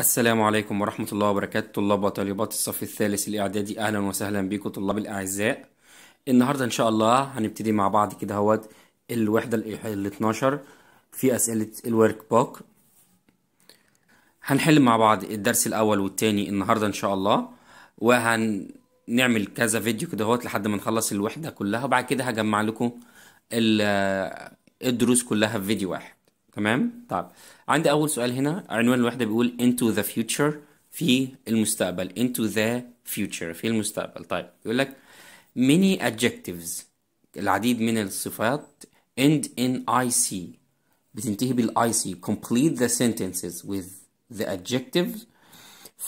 السلام عليكم ورحمة الله وبركاته طلاب وطالبات الصف الثالث الإعدادي أهلا وسهلا بكم طلاب الأعزاء النهاردة إن شاء الله هنبتدي مع بعض كده هوت الوحدة ال 12 في أسئلة الورك بوك هنحل مع بعض الدرس الأول والتاني النهاردة إن شاء الله وهنعمل كذا فيديو كده هوت لحد ما نخلص الوحدة كلها وبعد كده هجمع لكم الدروس كلها في فيديو واحد تمام طيب عندي اول سؤال هنا عنوان الوحده بيقول into the future في المستقبل into the future في المستقبل طيب يقول لك many adjectives العديد من الصفات end in IC بتنتهي بالاي سي complete the sentences with the adjectives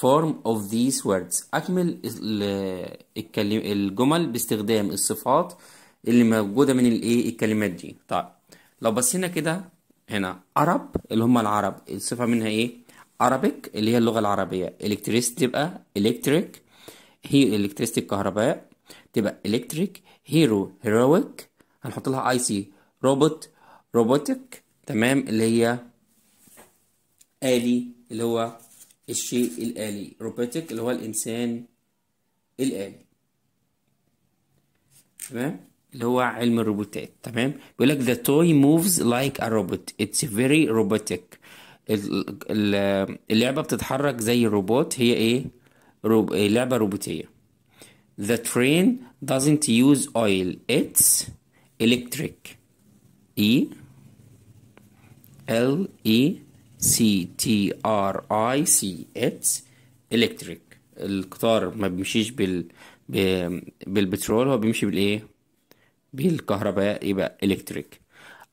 form of these words أكمل الجمل باستخدام الصفات اللي موجودة من الايه الكلمات دي طيب لو بصينا كده هنا عرب اللي هم العرب الصفة منها ايه عربك اللي هي اللغة العربية الكتريست تبقى الكتريك هي الكتريست الكهرباء تبقى الكتريك هيرو هيرويك هنحط لها اي سي روبوت روبوتك تمام اللي هي آلي اللي هو الشيء الآلي روبوتك اللي هو الإنسان الآلي تمام اللي هو علم الروبوتات تمام بيقول لك the toy moves like a robot it's very robotic اللعبة بتتحرك زي الروبوت هي ايه روب... لعبة روبوتية the train doesn't use oil it's electric E L E C T R I C it's electric القطار ما بيمشيش بال ب... بالبترول هو بيمشي بالايه بالكهرباء يبقى electric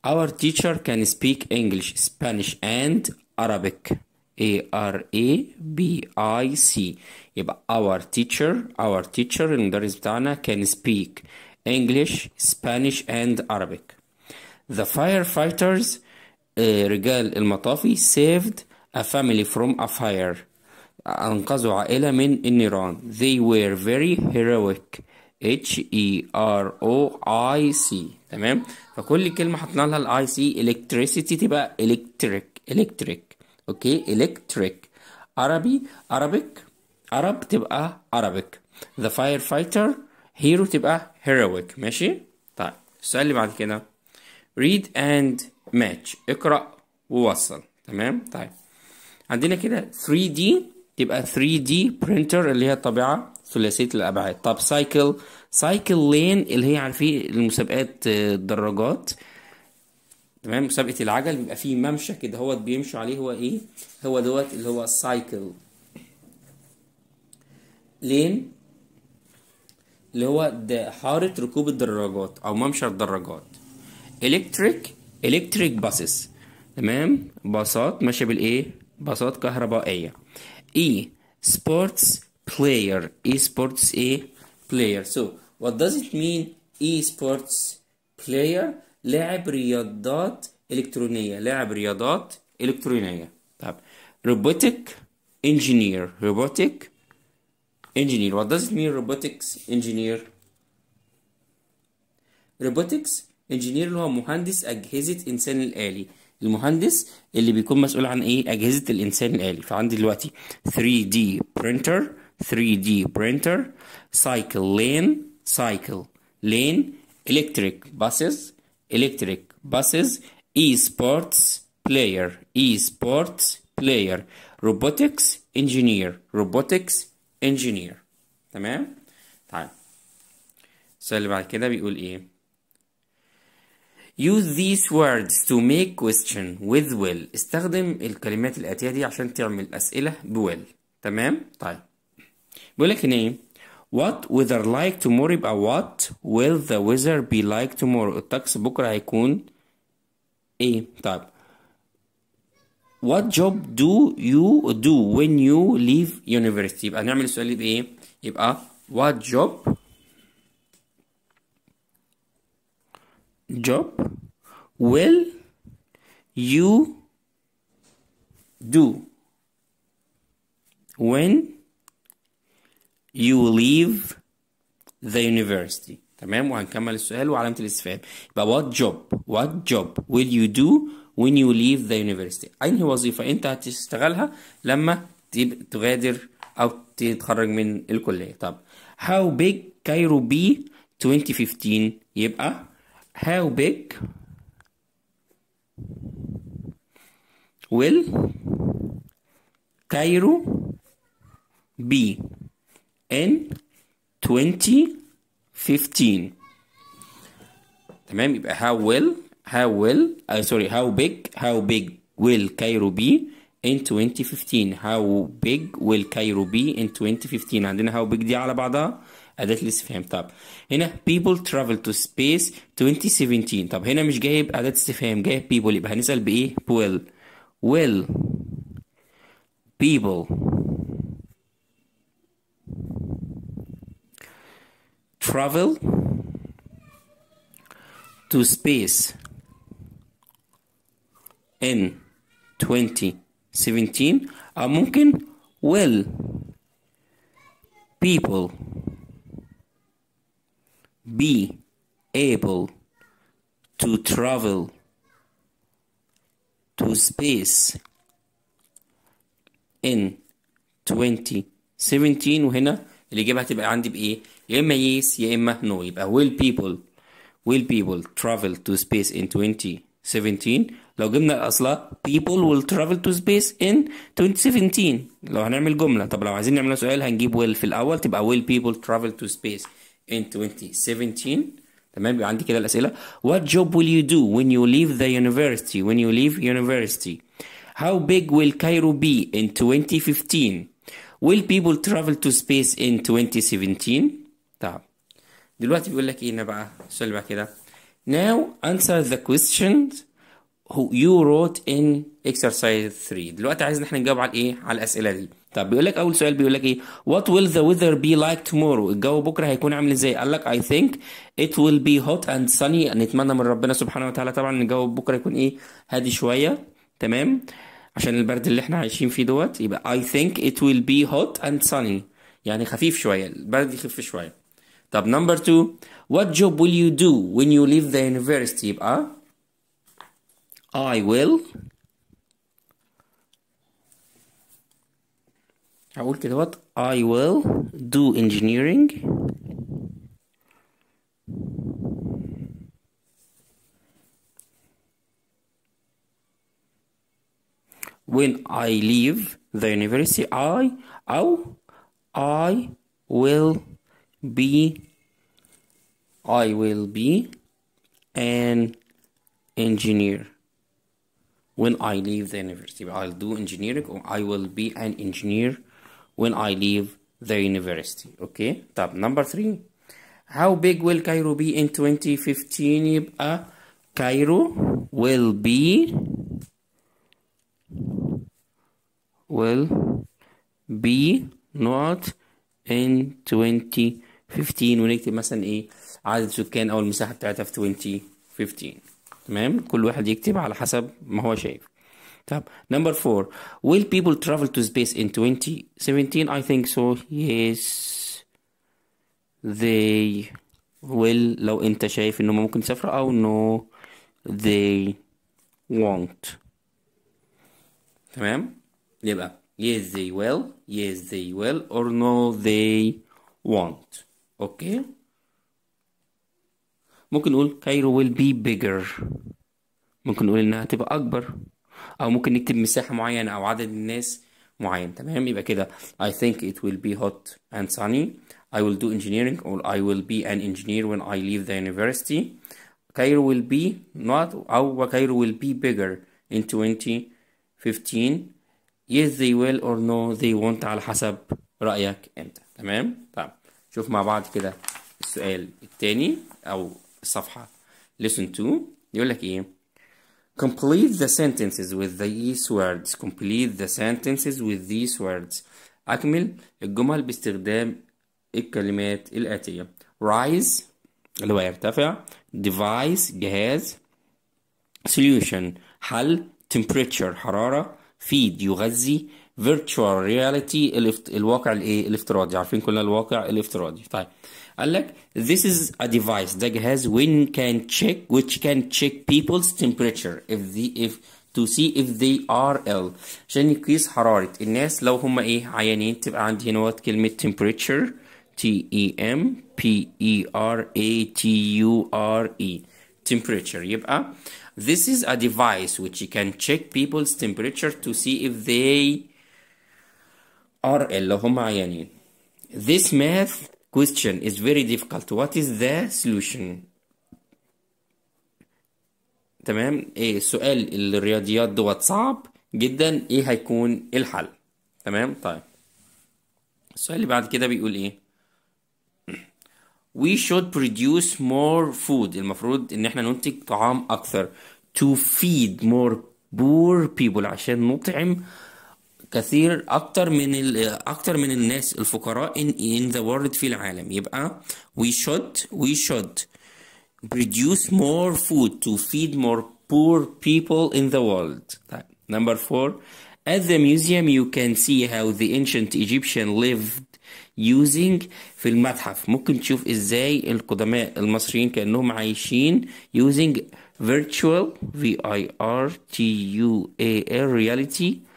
our teacher can speak English Spanish and Arabic A R A B I C يبقى our teacher our teacher المدرس بتاعنا can speak English Spanish and Arabic the firefighters رجال uh, المطافي saved a family from a fire أنقذوا عائلة من النيران they were very heroic اتش اي ار او اي سي تمام فكل كلمه حطينا لها الاي سي الكتريسيتي تبقى الكتريك الكتريك اوكي الكتريك عربي عربيك عرب تبقى عربيك ذا فاير فايتر هيرو تبقى هيرويك ماشي طيب السؤال اللي بعد كده read and match اقرا ووصل تمام طيب عندنا كده 3D يبقى 3D برينتر اللي هي الطبيعة ثلاثية الأبعاد طب سايكل سايكل لين اللي هي عارفين المسابقات آه، الدراجات تمام مسابقة العجل بيبقى فيه ممشى كده هو بيمشوا عليه هو ايه هو دوت اللي هو السايكل لين اللي هو حارة ركوب الدراجات أو ممشى الدراجات إلكتريك إلكتريك باسس تمام باصات ماشية بالإيه باصات كهربائية e sports player e-sports a player so what does it mean E-sports player لاعب رياضات إلكترونية, لاعب رياضات إلكترونية. طب robotic engineer robotic engineer what does it mean robotics engineer robotics engineer اللي هو مهندس أجهزة انسان الالي المهندس اللي بيكون مسؤول عن ايه اجهزه الانسان الالي فعندي دلوقتي 3D printer 3D printer cycle lane cycle lane electric buses electric buses e-sports player e-sports player robotics engineer robotics engineer تمام تعال السؤال اللي بعد كده بيقول ايه Use these words to make question with will استخدم الكلمات الآتية دي عشان تعمل أسئلة بويل. تمام؟ طيب بقولك لك إيه؟ What weather like tomorrow يبقى what will the weather be like tomorrow الطقس بكرة هيكون إيه؟ طيب What job do you do when you leave university يبقى هنعمل السؤال إيه؟ يبقى what job job will you do when you leave the university تمام وهنكمل السؤال وعلامة الاستفهام يبقى what job what job will you do when you leave the university أنهي وظيفة أنت هتشتغلها لما تغادر أو تتخرج من الكلية طب how big Cairo be 2015 يبقى how big will Cairo be in 2015 تمام يبقى how will how will uh, sorry how big how big will Cairo be in 2015 how big will Cairo be in 2015 عندنا how big دي على بعضها قالت لي استفهام طب هنا people travel to space 2017 طب هنا مش جايب أداة استفهام جايب people يبقى هنسأل بإيه will will people travel to space in 2017 أو ممكن will people be able to travel to space in 2017 وهنا الإجابة هتبقى عندي بإيه؟ يا إما yes يا إما no يبقى will people will people travel to space in 2017 لو جبنا أصلا people will travel to space in 2017 لو هنعمل جملة طب لو عايزين نعمل سؤال هنجيب will في الأول تبقى will people travel to space in 2017 تمام يبقى عندي كده الاسئله what job will you do when you leave the university when you leave university how big will Cairo be in 2015 will people travel to space in 2017 طب دلوقتي بيقول لك ايه بقى السؤال بقى كده now answer the questions هو يو روت ان اكسرسايز 3 دلوقتي عايز احنا نجاوب على ايه على الاسئله دي طب بيقول لك اول سؤال بيقول لك ايه وات ويل ذا ويذر بي لايك تومورو الجو بكره هيكون عامل ازاي قال لك اي ثينك ات ويل بي هوت اند sunny نتمنى من ربنا سبحانه وتعالى طبعا ان الجو بكره يكون ايه هادي شويه تمام عشان البرد اللي احنا عايشين فيه دوت يبقى اي ثينك ات ويل بي هوت اند sunny يعني خفيف شويه البرد يخف شويه طب نمبر 2 وات جوب ويل يو دو وين يو ليف ذا يونيفرستي يبقى I will هقول كده وات I will do engineering when I leave the university I أو oh, I will be I will be an engineer when I leave the university. I'll do engineering or I will be an engineer when I leave the university. Okay, top number three. How big will Cairo be in 2015? يبقى uh, Cairo will be will be not in 2015 ونكتب مثلا ايه عدد سكان او المساحه بتاعتها في 2015 تمام كل واحد يكتب على حسب ما هو شايف طب نمبر 4 will people travel to space in 2017 I think so yes they will لو انت شايف انهم ممكن يسافروا او no they won't تمام يبقى yes they will yes they will or no they won't اوكي okay. ممكن نقول كايرو will be bigger ممكن نقول انها تبقى اكبر او ممكن نكتب مساحه معينه او عدد الناس معين تمام يبقى كده I think it will be hot and sunny I will do engineering or I will be an engineer when I leave the university Cairo will be not أو Cairo will be bigger in 2015 yes they will or no they won't على حسب رأيك أنت تمام طب شوف مع بعض كده السؤال التاني أو الصفحة listen to يقول لك إيه complete the sentences with these words complete the sentences with these words أكمل الجمل باستخدام الكلمات الآتية rise اللي هو يرتفع device جهاز solution حل temperature حرارة feed يغذي virtual reality الافت... الواقع الايه الافتراضي عارفين كلنا الواقع الافتراضي طيب قالك this is a device ده جهاز when can check which can check people's temperature if the if to see if they are ill عشان يقيس حرارة الناس لو هم ايه عيانين تبقى عندي هنا كلمة temperature T E M P E R A T U R E temperature يبقى ah. this is a device which you can check people's temperature to see if they are ill لو هم عيانين this math question is very difficult what is the solution تمام ايه سؤال الرياضيات دوت صعب جدا ايه هيكون الحل تمام طيب السؤال اللي بعد كده بيقول ايه we should produce more food المفروض ان احنا ننتج طعام اكثر to feed more poor people عشان نطعم كثير اكتر من ال اكتر من الناس الفقراء in, in the world في العالم يبقى we should we should produce more food to feed more poor people in the world طيب number four at the museum you can see how the ancient Egyptian lived using في المتحف ممكن تشوف ازاي القدماء المصريين كانهم عايشين using virtual v i r t u a l reality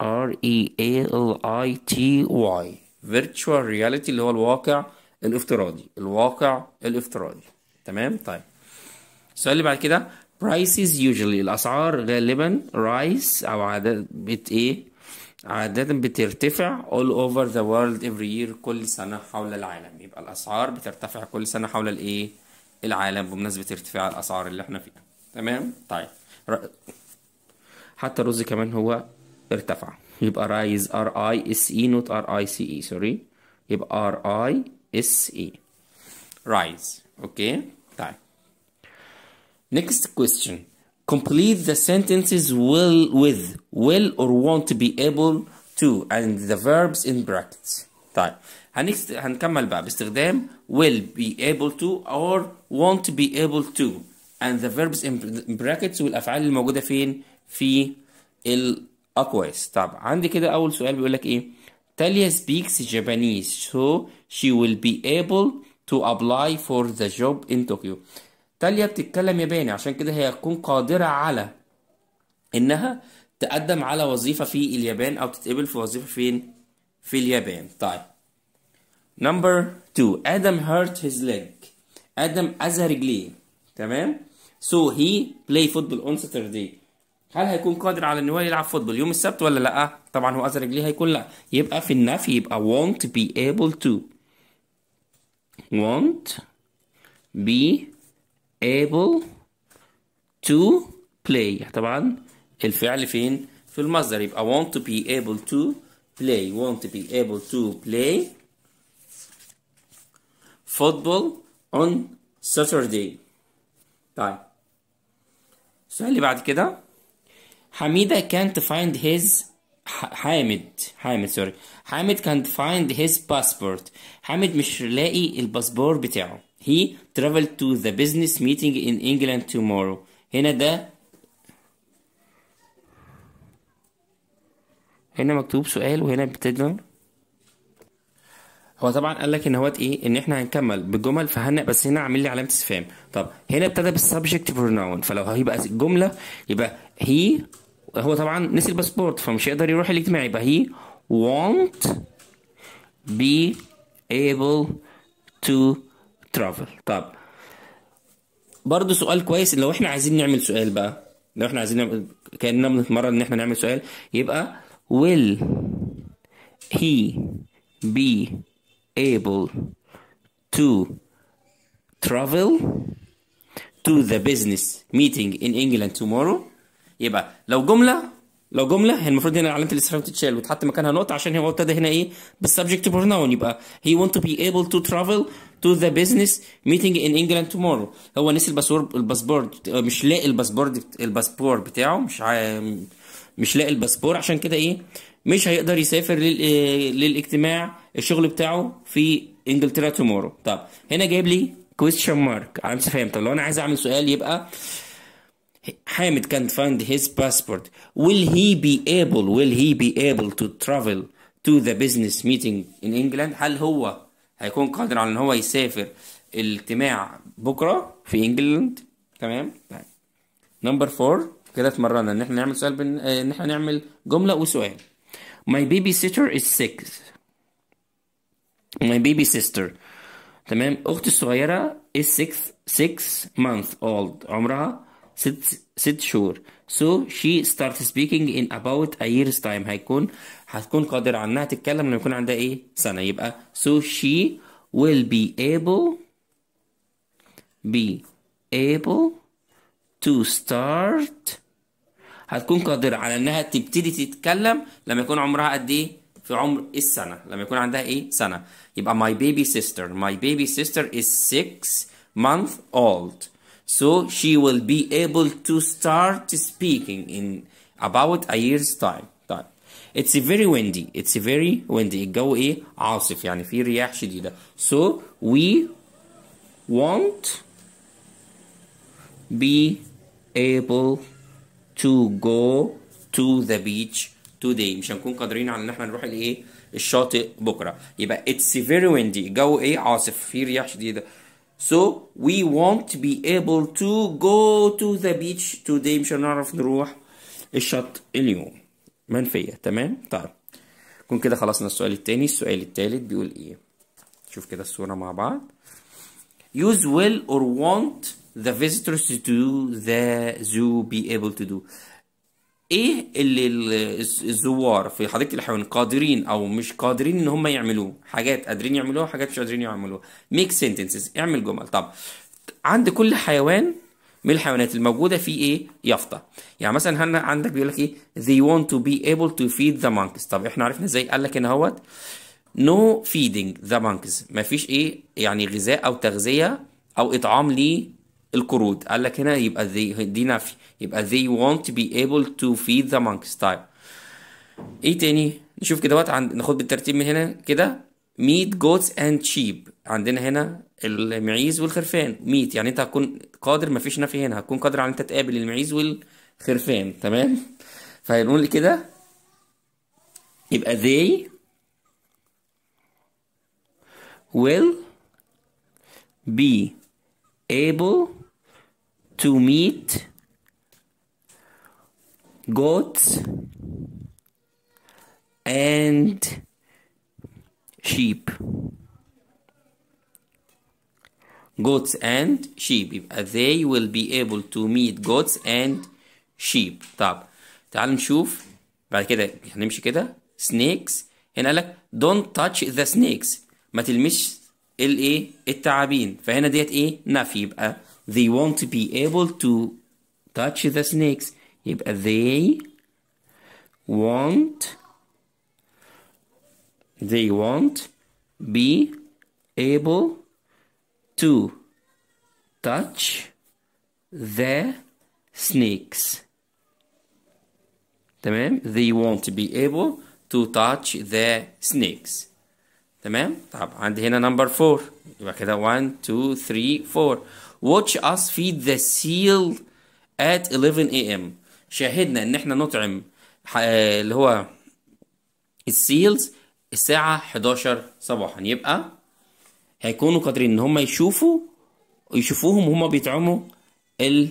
R E A L I T Y virtual reality اللي هو الواقع الافتراضي الواقع الافتراضي تمام طيب السؤال اللي بعد كده prices usually الاسعار غالبا رايس او عادة بت ايه عادة بترتفع all over the world every year كل سنة حول العالم يبقى الاسعار بترتفع كل سنة حول الايه العالم بمناسبة ارتفاع الاسعار اللي احنا فيها تمام طيب حتى الرز كمان هو ارتفع يبقى رايز ار اي اس اي نوت ار اي سي اي سوري يبقى ار اي اس اي رايز اوكي طيب next question complete the sentences will with will or won't be able to and the verbs in brackets طيب هنكست... هنكمل بقى باستخدام will be able to or won't be able to and the verbs in brackets والافعال الموجوده فين في ال اه كويس طب عندي كده اول سؤال بيقول لك ايه تاليا speaks Japanese so she will be able to apply for the job in Tokyo تاليا بتتكلم ياباني عشان كده هي هتكون قادرة على انها تقدم على وظيفة في اليابان او تتقبل في وظيفة فين في اليابان طيب number two Adam hurt his leg آدم أذى رجليه تمام so he play football on Saturday هل هيكون قادر على ان هو يلعب فوتبول يوم السبت ولا لا طبعا هو اذر رجليه هيكون لا يبقى في النفي يبقى won't be able to won't be able to play طبعا الفعل فين في المصدر يبقى won't be able to play won't be able to play football on Saturday طيب السؤال اللي بعد كده حميده كانت فايند هيز حامد حامد سوري حامد كانت فايند هيز باسبورت حامد مش لاقي الباسبور بتاعه هي ترافل تو ذا بزنس ميتنج ان انجلاند تومورو هنا ده هنا مكتوب سؤال وهنا بتدمر هو طبعا قال لك ان هو ايه ان احنا هنكمل بالجمل فهنا بس هنا عامل لي علامه استفهام طب هنا ابتدى بالسبجكت بروناون فلو هيبقى الجمله يبقى هي هو طبعا نسي الباسبورت فمش هيقدر يروح الاجتماع يبقى هي won't be able to travel طب برضه سؤال كويس لو احنا عايزين نعمل سؤال بقى لو احنا عايزين نعمل كاننا بنتمرن ان احنا نعمل سؤال يبقى will he be able to travel to the business meeting in England tomorrow يبقى لو جمله لو جمله هي المفروض هنا علامه الاستفهام تتشال وتحط مكانها نقطه عشان هو ابتدى هنا ايه بالسبجكت برناون يبقى he want to be able to travel to the business meeting in England tomorrow هو نسي الباسبور الباسبور مش لاقي الباسبور الباسبور بتاعه مش مش لاقي الباسبور عشان كده ايه مش هيقدر يسافر آه، للاجتماع الشغل بتاعه في انجلترا تومورو طب هنا جايب لي كويستشن مارك انا مش فاهم طب لو انا عايز اعمل سؤال يبقى حامد كان فايند هيز باسبورت ويل هي بي ايبل ويل هي بي ايبل تو ترافل تو ذا بزنس ميتنج ان انجلاند هل هو هيكون قادر على ان هو يسافر الاجتماع بكره في انجلند تمام نمبر طيب. 4 كده اتمرنا ان احنا نعمل سؤال بن... آه، ان احنا نعمل جمله وسؤال My babysitter is sick. My baby sister تمام أختي الصغيرة is six six months old عمرها ست ست شهور so she starts speaking in about a year's time هيكون هتكون قادرة على تتكلم لما يكون عندها إيه سنة يبقى so she will be able be able to start هتكون قادرة على إنها تبتدي تتكلم لما يكون عمرها قد إيه؟ في عمر السنة لما يكون عندها إيه؟ سنة يبقى my baby sister my baby sister is six month old so she will be able to start speaking in about a year's time it's very windy it's very windy الجو ايه عاصف يعني في رياح شديدة so we won't be able to go to the beach today مش هنكون قادرين على ان احنا نروح الايه الشاطئ بكره يبقى it's very windy الجو ايه عاصف في رياح شديده so we won't be able to go to the beach today مش هنعرف نروح الشط اليوم منفيه تمام طيب نكون كده خلصنا السؤال الثاني السؤال الثالث بيقول ايه شوف كده الصوره مع بعض use will or want the visitors to do the zoo be able to do ايه اللي الزوار في حديقه الحيوان قادرين او مش قادرين ان هم يعملوه حاجات قادرين يعملوها حاجات مش قادرين يعملوها ميك سنتنسز اعمل جمل طب عند كل حيوان من الحيوانات الموجوده في ايه يافطه يعني مثلا هنا عندك بيقول لك ايه they want to be able to feed the monkeys طب احنا عرفنا ازاي قال لك هنا اهوت no feeding the monkeys مفيش ايه يعني غذاء او تغذيه او اطعام ليه القرود قال لك هنا يبقى they دي نفي يبقى they to be able to feed the monkeys طيب ايه تاني نشوف كده وقت عند ناخد بالترتيب من هنا كده meat goats and sheep عندنا هنا المعيز والخرفان meat يعني انت هتكون قادر ما فيش نفي هنا هتكون قادر على انت تقابل المعيز والخرفان تمام فهنقول كده يبقى they will be able to meet goats and sheep goats and sheep they will be able to meet goats and sheep طب تعالوا نشوف بعد كده هنمشي كده snakes هنا قال لك don't touch the snakes ما تلمش الايه التعابين فهنا ديت ايه نفي يبقى they won't be able to touch the snakes If they won't they won't be able to touch the snakes تمام they won't be able to touch the snakes تمام طب عندي هنا number 4 يبقى كده 1 2 3 4 watch us feed the seal at 11 a.m. شاهدنا ان احنا نطعم آه، اللي هو السيلز الساعة 11 صباحا يبقى هيكونوا قادرين ان هم يشوفوا يشوفوهم وهم بيطعموا ال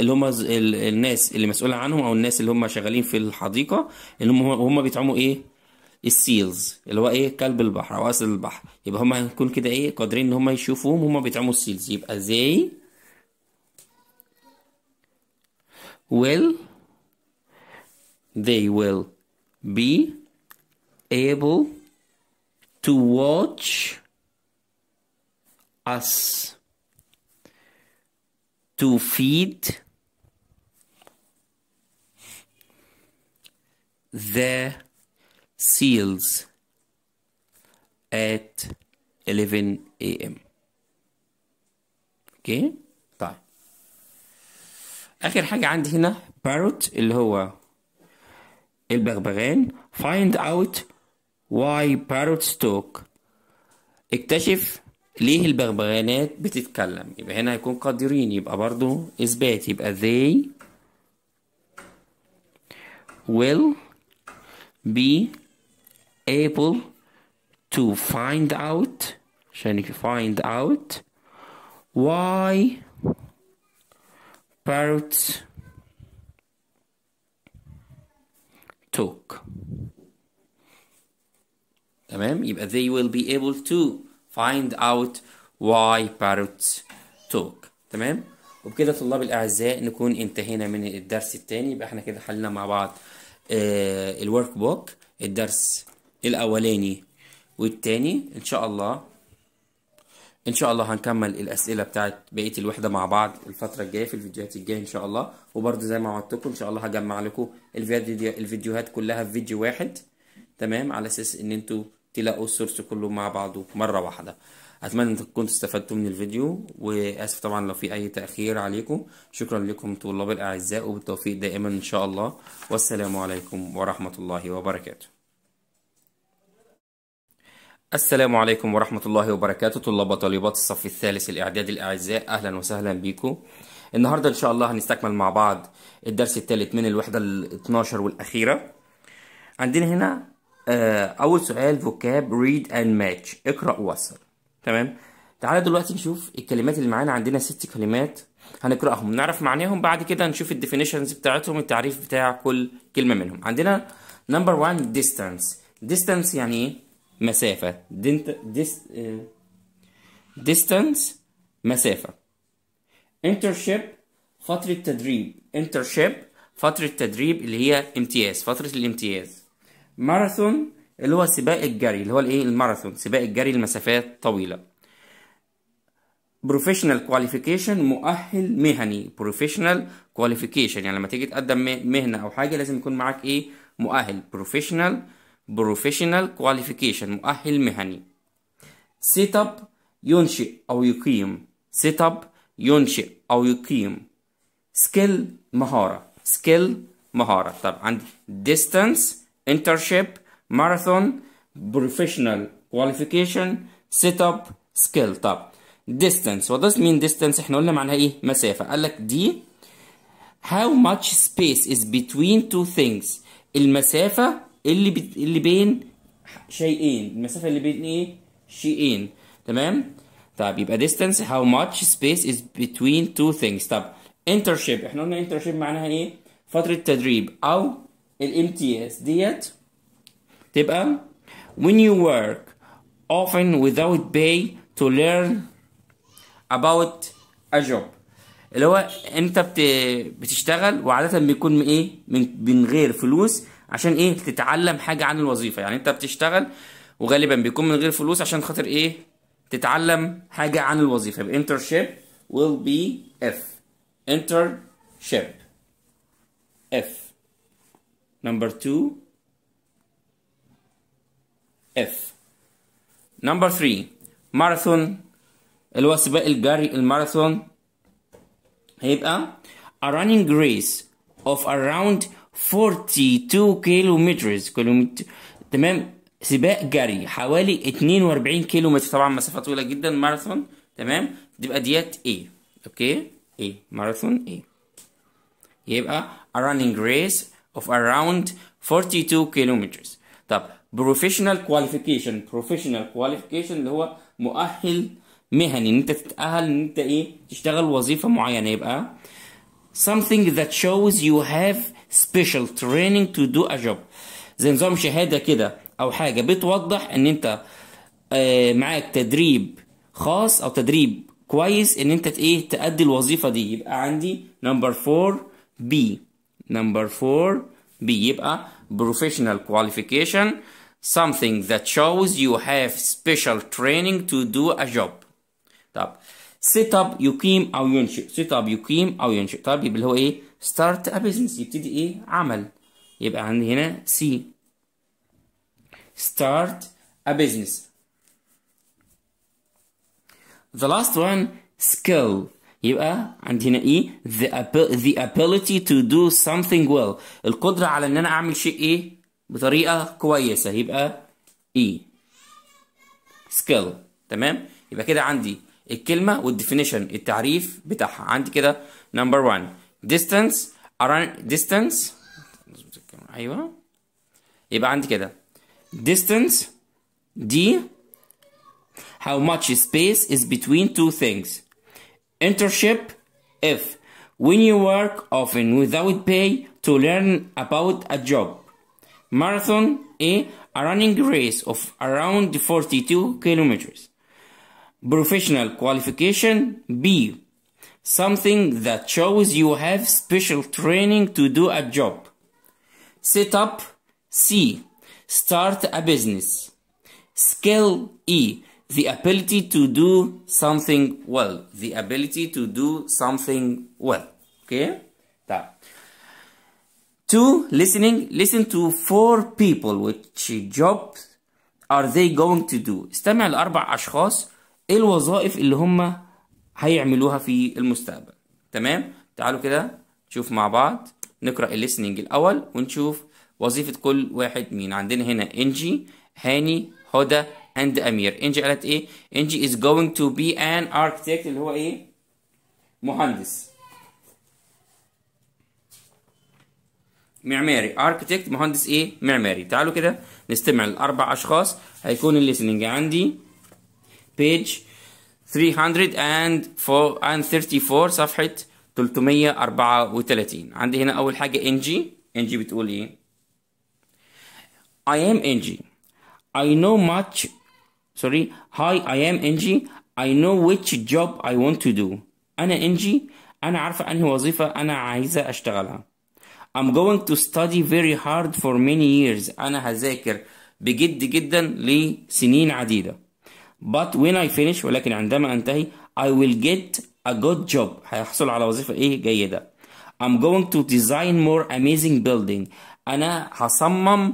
اللي هم الناس اللي مسؤولة عنهم او الناس اللي هم شغالين في الحديقة اللي هم بيطعموا ايه السيلز اللي هو ايه كلب البحر او اسد البحر يبقى هما هيكون كده ايه قادرين ان هما يشوفوهم هما بيطعموا السيلز يبقى they will they will be able to watch us to feed the seals at 11 a.m. اوكي طيب اخر حاجه عندي هنا parrot اللي هو البغبغان find out why parrots talk اكتشف ليه البغبغانات بتتكلم يبقى هنا هيكون قادرين يبقى برضو اثبات يبقى they will be able to find out عشان find out why parrots talk تمام يبقى they will be able to find out why parrots talk تمام وبكده طلاب الاعزاء نكون انتهينا من الدرس الثاني يبقى احنا كده حلنا مع بعض الورك بوك الدرس الاولاني والتاني ان شاء الله ان شاء الله هنكمل الاسئله بتاعت بقيه الوحده مع بعض الفتره الجايه في الفيديوهات الجايه ان شاء الله وبرده زي ما وعدتكم ان شاء الله هجمع لكم الفيديو الفيديوهات كلها في فيديو واحد تمام على اساس ان انتوا تلاقوا السورس كله مع بعضه مره واحده اتمنى انكم كنتوا استفدتوا من الفيديو واسف طبعا لو في اي تاخير عليكم شكرا لكم طلاب الاعزاء وبالتوفيق دائما ان شاء الله والسلام عليكم ورحمه الله وبركاته السلام عليكم ورحمة الله وبركاته طلاب وطالبات الصف الثالث الإعدادي الأعزاء أهلا وسهلا بيكم النهاردة إن شاء الله هنستكمل مع بعض الدرس الثالث من الوحدة ال 12 والأخيرة عندنا هنا آه، أول سؤال فوكاب read and match اقرأ وصل تمام تعالى دلوقتي نشوف الكلمات اللي معانا عندنا ست كلمات هنقرأهم نعرف معناهم بعد كده نشوف الديفينيشنز بتاعتهم التعريف بتاع كل كلمة منهم عندنا نمبر 1 distance distance يعني ايه مسافة ديست ديستانس مسافة انترشيب فترة تدريب انترشيب فترة تدريب اللي هي امتياز فترة الامتياز ماراثون اللي هو سباق الجري اللي هو الايه الماراثون سباق الجري لمسافات طويلة بروفيشنال كواليفيكيشن مؤهل مهني بروفيشنال كواليفيكيشن يعني لما تيجي تقدم مهنة او حاجة لازم يكون معاك ايه مؤهل بروفيشنال Professional Qualification مؤهل مهني سيت اب ينشئ أو يقيم سيت اب ينشئ أو يقيم Skill مهارة Skill مهارة طب عندي distance internship marathon professional qualification set up skill طب distance what does mean distance احنا قلنا معناها ايه مسافة قال لك دي how much space is between two things المسافة اللي بت... اللي بين شيئين المسافه اللي بين ايه شيئين تمام طب يبقى distance how much space is between two things طب internship احنا قلنا internship معناها ايه فترة تدريب او تي اس ديت تبقى when you work often without pay to learn about a job اللي هو انت بتشتغل وعادة بيكون ايه من غير فلوس عشان ايه تتعلم حاجه عن الوظيفه يعني انت بتشتغل وغالبا بيكون من غير فلوس عشان خاطر ايه تتعلم حاجه عن الوظيفه internship will be if internship if number two if number three marathon اللي هو سباق الجري الماراثون هيبقى a running race of around 42 كيلو مترز تمام سباق جري حوالي 42 كيلو متر طبعا مسافه طويله جدا ماراثون تمام تبقى ديت ايه اوكي ايه ماراثون ايه يبقى a running race of around 42 كيلومترز طب بروفيشنال كواليفيكيشن بروفيشنال كواليفيكيشن اللي هو مؤهل مهني ان انت تتاهل ان انت ايه تشتغل وظيفه معينه يبقى something that shows you have سبيشال تريننج تو دو ا جوب زي نظام شهاده كده او حاجه بتوضح ان انت آه، معاك تدريب خاص او تدريب كويس ان انت ايه تأدي الوظيفه دي يبقى عندي نمبر 4 بي نمبر 4 بي يبقى professional qualification something that shows you have special training to do a job طب سيت اب يقيم او ينشئ سيت اب يقيم او ينشئ طب اللي هو ايه start a business يبتدي ايه عمل يبقى عندي هنا C start a business the last one skill يبقى عندي هنا ايه the, the ability to do something well القدرة على ان انا اعمل شيء ايه بطريقة كويسة يبقى ايه skill تمام يبقى كده عندي الكلمة والديفينيشن التعريف بتاعها عندي كده number one distance around distance ايوه يبقى عندي كده distance d how much space is between two things internship f when you work often without pay to learn about a job marathon a a running race of around 42 kilometers professional qualification b something that shows you have special training to do a job. Set up C. Start a business. Skill E. The ability to do something well. The ability to do something well. Okay? Ta. Two, listening. Listen to four people. Which jobs are they going to do? استمع لأربع أشخاص. الوظائف اللي هم هيعملوها في المستقبل تمام تعالوا كده نشوف مع بعض نقرا الليسننج الاول ونشوف وظيفه كل واحد مين عندنا هنا انجي هاني هدى اند امير انجي قالت ايه انجي از جوينج تو بي ان اركتكت اللي هو ايه مهندس معماري اركتكت مهندس ايه معماري تعالوا كده نستمع لاربع اشخاص هيكون الليسننج عندي بيج 334 صفحة 334 عندي هنا أول حاجة NG NG بتقول إيه I am NG I know much sorry hi I am NG I know which job I want to do أنا NG أنا عارفة أنهي وظيفة أنا عايزة أشتغلها I'm going to study very hard for many years أنا هذاكر بجد جدا لسنين عديدة but when I finish ولكن عندما أنتهي I will get a good job هيحصل على وظيفة إيه جيدة I'm going to design more amazing building أنا هصمم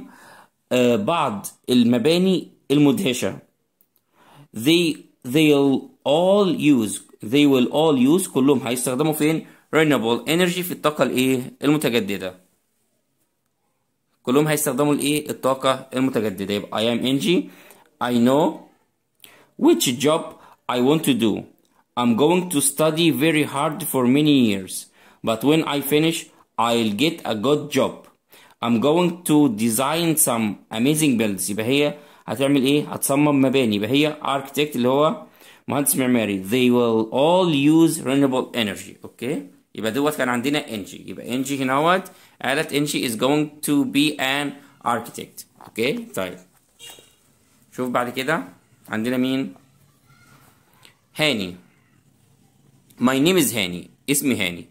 آه، بعض المباني المدهشة they they'll all use they will all use كلهم هيستخدموا فين renewable energy في الطاقة الإيه المتجددة كلهم هيستخدموا الإيه الطاقة المتجددة يبقى I am energy I know which job I want to do. I'm going to study very hard for many years, but when I finish, I'll get a good job. I'm going to design some amazing buildings. يبقى هي هتعمل ايه؟ هتصمم مباني يبقى هي architect اللي هو مهندس معماري they will all use renewable energy اوكي يبقى دوت كان عندنا انجي يبقى انجي هنا اهوت قالت انجي is going to be an architect Okay. طيب شوف بعد كده عندنا مين هاني my name is هاني اسمي هاني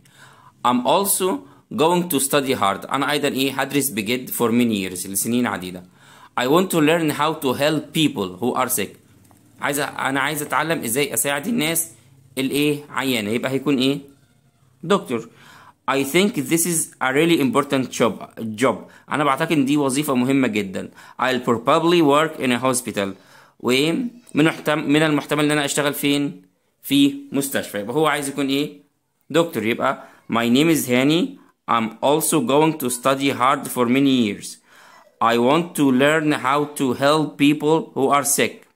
I'm also going to study hard أنا أيضا إيه هدرس بجد for many years لسنين عديدة I want to learn how to help people who are sick عايز أنا عايز أتعلم إزاي أساعد الناس الإيه عيانة يبقى هيكون إيه دكتور I think this is a really important job job أنا بعتقد إن دي وظيفة مهمة جدا I'll probably work in a hospital وايه من المحتمل ان انا اشتغل فين في مستشفى يبقى هو عايز يكون ايه دكتور يبقى my name is هاني I'm also going to study hard for many years I want to learn how to help people who are sick.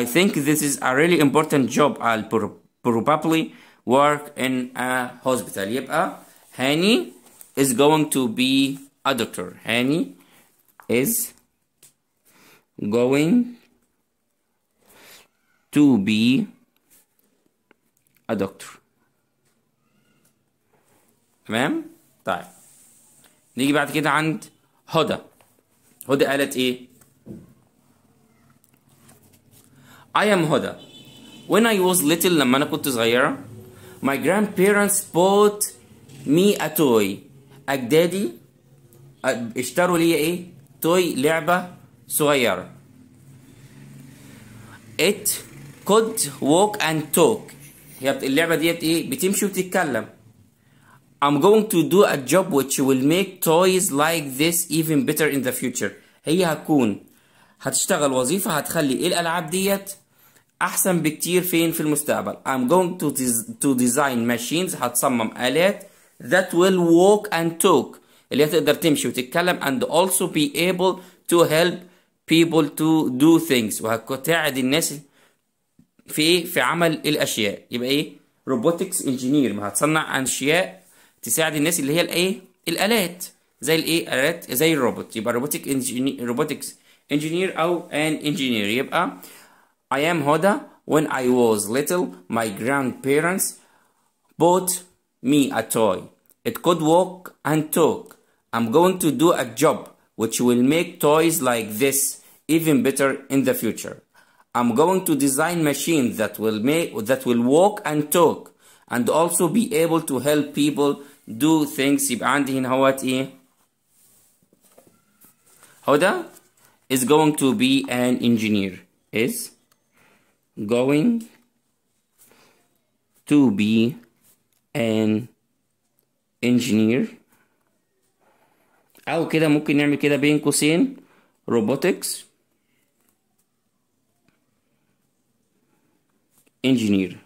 I think this is a really important job. I'll probably work in a hospital. يبقى هاني is going to be a doctor. هاني is going to be a doctor تمام طيب نيجي بعد كده عند هدى هدى قالت ايه I am هدى when I was little لما انا كنت صغيره my grandparents bought me a toy اجدادي اشتروا لي ايه توي لعبه صغيره it could walk and talk هي اللعبة ديت إيه بتمشي وتتكلم I'm going to do a job which will make toys like this even better in the future هي هتكون هتشتغل وظيفة هتخلي الألعاب ديت أحسن بكتير فين في المستقبل I'm going to, to design machines هتصمم آلات that will walk and talk اللي هتقدر تمشي وتتكلم and also be able to help people to do things وهتساعد الناس في ايه في عمل الاشياء يبقى ايه روبوتكس انجينير ما هتصنع اشياء تساعد الناس اللي هي الايه الالات زي الايه الالات زي الروبوت يبقى روبوتك انجينير روبوتكس انجينير او ان انجينير يبقى I am هدى when I was little my grandparents bought me a toy it could walk and talk I'm going to do a job which will make toys like this even better in the future I'm going to design machines that will make that will walk and talk and also be able to help people do things يبقى عندي هنا is going to be an engineer is going to be an engineer او كده ممكن نعمل كده بين قوسين robotics انجينير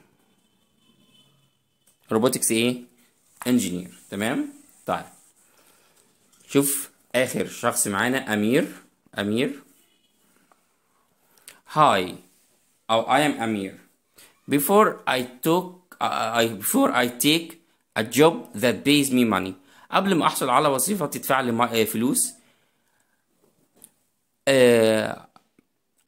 روبوتكس ايه انجينير تمام طيب شوف اخر شخص معانا امير امير هاي او I am امير before I took اي آه، بيفور آه، before I take a job that pays me money قبل ما احصل على وظيفة تدفع لي آه، فلوس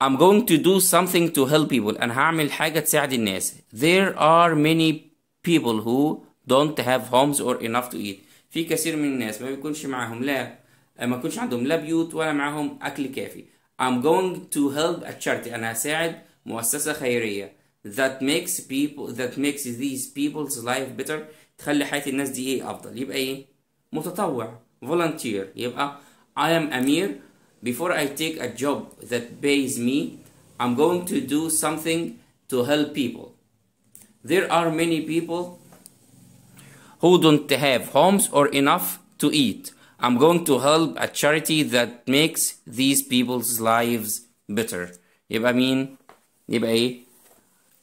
I'm going to do something to help people And هعمل حاجة تساعد الناس there are many people who don't have homes or enough to eat في كثير من الناس ما بيكونش معاهم لا ما بيكونش عندهم لا بيوت ولا معاهم أكل كافي I'm going to help a charity أنا هساعد مؤسسة خيرية that makes people that makes these people's life better تخلي حياة الناس دي ايه أفضل يبقى ايه متطوع volunteer يبقى I am Amir before I take a job that pays me, I'm going to do something to help people. There are many people who don't have homes or enough to eat. I'm going to help a charity that makes these people's lives better. يبقى مين؟ يبقى ايه؟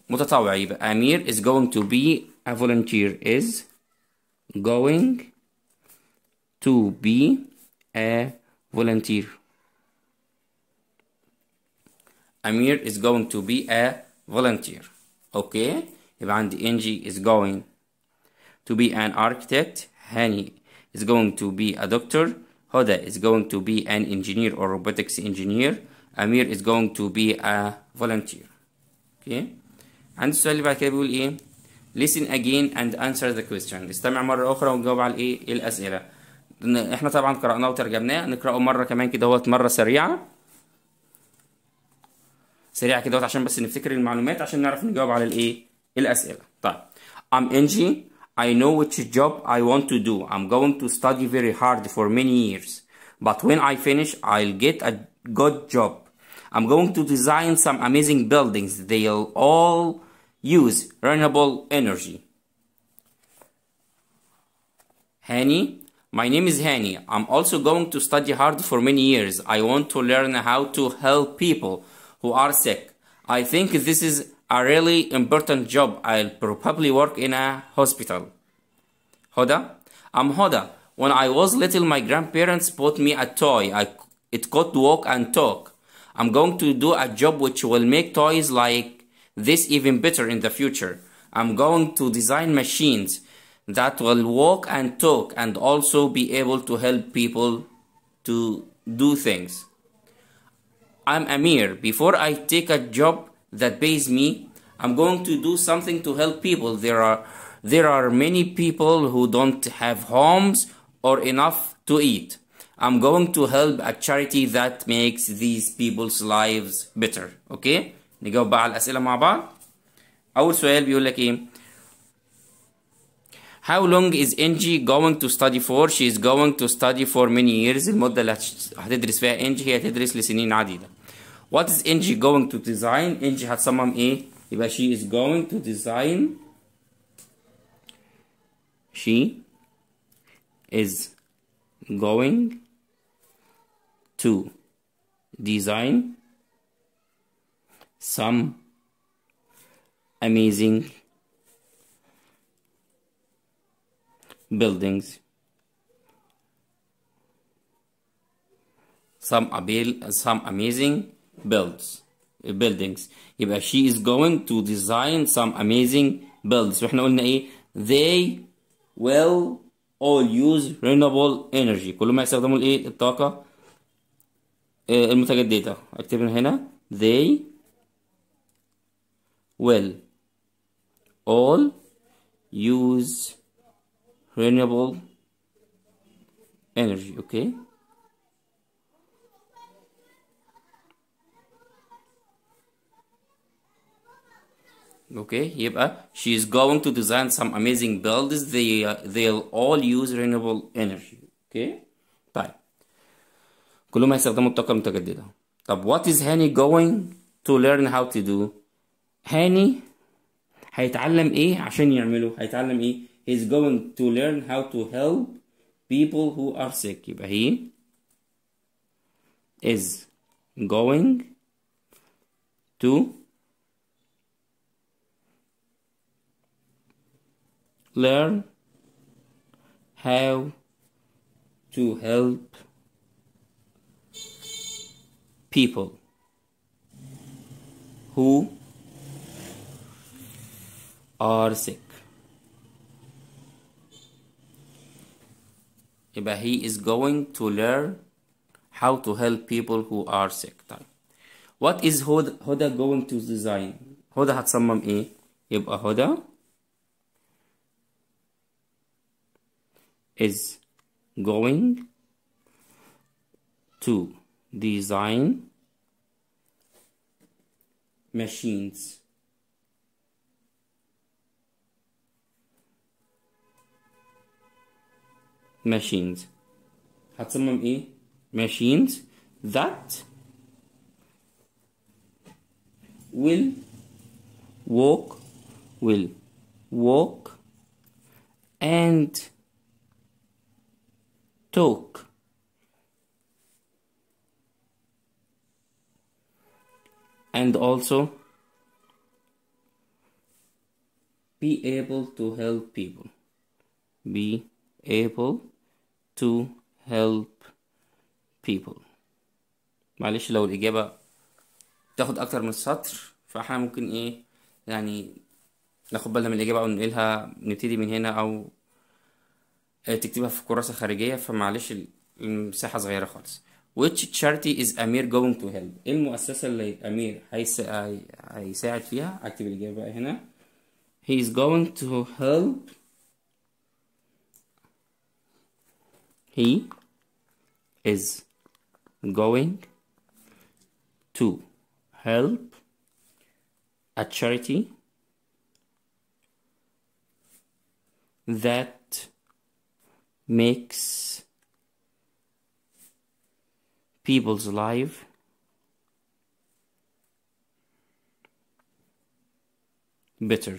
متطوع يبقى Amir is going to be a volunteer is going to be a volunteer Amir is going to be a volunteer اوكي يبقى عندي انجي is going to be an architect هاني is going to be a doctor هدى is going to be an engineer or robotics engineer Amir is going to be a volunteer اوكي عندي السؤال اللي بعد كده بيقول ايه listen again and answer the question استمع مرة أخرى ونجاوب على الإيه الأسئلة احنا طبعا قرأناه وترجمناه نقرأه مرة كمان كده مرة سريعة سريعه كده عشان بس نفتكر المعلومات عشان نعرف نجاوب على الايه الاسئله طيب I'm NG I know which job I want to do I'm going to study very hard for many years but when I finish I'll get a good job I'm going to design some amazing buildings they'll all use renewable energy Hani my name is Hani I'm also going to study hard for many years I want to learn how to help people who are sick. I think this is a really important job. I'll probably work in a hospital. Hoda? I'm Hoda. When I was little, my grandparents bought me a toy. I, it could walk and talk. I'm going to do a job which will make toys like this even better in the future. I'm going to design machines that will walk and talk and also be able to help people to do things. I'm Amir. Before I take a job that pays me, I'm going to do something to help people. There are there are many people who don't have homes or enough to eat. I'm going to help a charity that makes these people's lives better. Okay? نجاوب بقى على الأسئلة مع بعض. أول سؤال بيقول لك إيه؟ how long is Angie going to study for she is going to study for many years المده اللي هتدرس فيها انجي هي هتدرس لسنين عديدة. what is Angie going to design has هتصمم ايه يبقى she is going to design she is going to design some amazing buildings. Some, abil, some amazing builds uh, buildings يبقى she is going to design some amazing builds واحنا قلنا ايه they will all use renewable energy كل كلهم هيستخدموا الايه الطاقة المتجددة اكتبنا هنا they will all use renewable energy okay okay yep uh, she is going to design some amazing buildings they uh, they'll all use renewable energy okay طيب كلهم هيستخدموا الطاقه المتجدده طب what is Hani going to learn how to do Hani هيتعلم ايه عشان يعمله هيتعلم ايه he's going to learn how to help people who are sick يبقى he is going to learn how to help people who are sick يبقى he is going to learn how to help people who are sick طيب what is هدى هدى going to design هدى هتصمم ايه يبقى هدى is going to design machines machines هتصمم ايه machines that will walk will walk and talk and also be able to help people be able to help people معلش لو الإجابة تاخد أكتر من سطر فاحنا ممكن إيه يعني ناخد بالنا من الإجابة أو ننقلها نبتدي من هنا أو آه، تكتبها في كراسة خارجية فمعلش المساحة صغيرة خالص which charity is Amir going to help ايه المؤسسة اللي أمير هيساعد فيها اكتب الإجابة هنا he is going to help he is going to help a charity that makes people's life better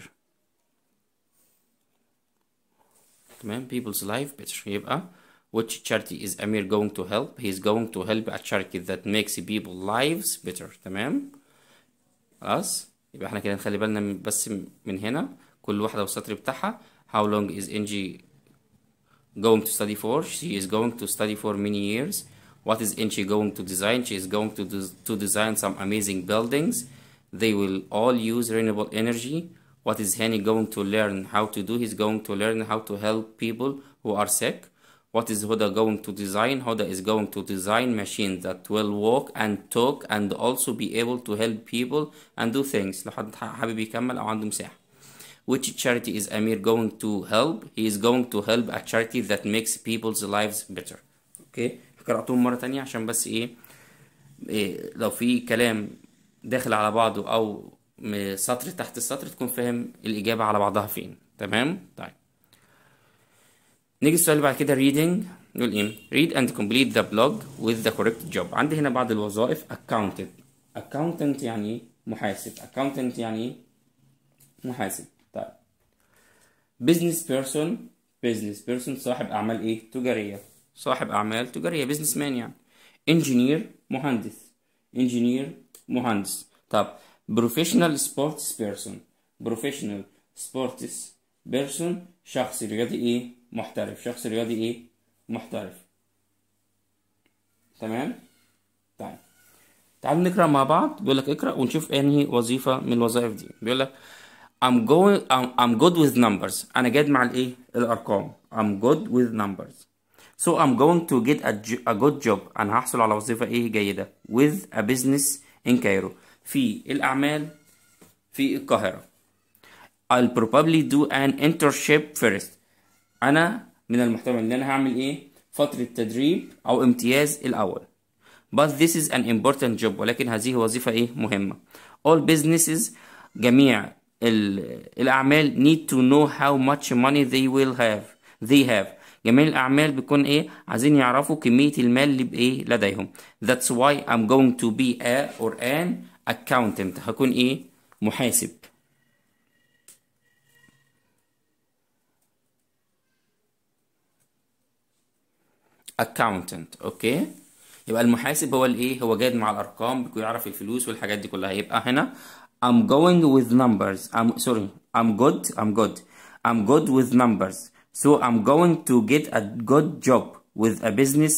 تمام people's life better يبقى ah which charity is Amir going to help? He's going to help a charity that makes people lives better تمام خلاص يبقى احنا كده نخلي بالنا بس من هنا كل واحدة والسطر بتاعها how long is Angie going to study for she is going to study for many years what is Angie going to design she is going to, to design some amazing buildings they will all use renewable energy what is Henny going to learn how to do he's going to learn how to help people who are sick what is Huda going to design? Huda is going to design machines that will walk and talk and also be able to help people and do things لحد حابب يكمل أو عنده which charity is Amir going to help he is going to help a charity that makes people's lives better okay قرأتهم مرة تانية عشان بس إيه, إيه لو في كلام داخل على بعضه أو سطر تحت السطر تكون فاهم الإجابة على بعضها فين تمام طيب نيجي السؤال اللي بعد كده reading نقول ايه read and complete the blog with the correct job عندي هنا بعض الوظائف accountant accountant يعني محاسب accountant يعني محاسب طيب business person business person صاحب اعمال ايه تجاريه صاحب اعمال تجاريه بزنس مان يعني انجينير مهندس انجينير مهندس طب بروفيشنال سبورتس بيرسون بروفيشنال سبورتس بيرسون شخص رياضي ايه محترف شخص رياضي ايه محترف تمام طيب تعالوا نقرا مع بعض بيقول لك اقرا ونشوف انهي وظيفه من الوظائف دي بيقول لك I'm going I'm good with numbers انا جاد مع الايه الارقام I'm good with numbers So I'm going to get a, a good job أنا هحصل على وظيفة إيه جيدة with a business in Cairo في الأعمال في القاهرة I'll probably do an internship first انا من المحتمل ان انا هعمل ايه فترة تدريب او امتياز الاول but this is an important job ولكن هذه وظيفة ايه مهمة all businesses جميع الاعمال need to know how much money they will have they have جميع الاعمال بيكون ايه عايزين يعرفوا كمية المال اللي بايه لديهم that's why I'm going to be a or an accountant هكون ايه محاسب accountant اوكي يبقى المحاسب هو الايه هو جاد مع الارقام بيعرف الفلوس والحاجات دي كلها يبقى هنا I'm going with numbers I'm sorry I'm good I'm good I'm good with numbers so I'm going to get a good job with a business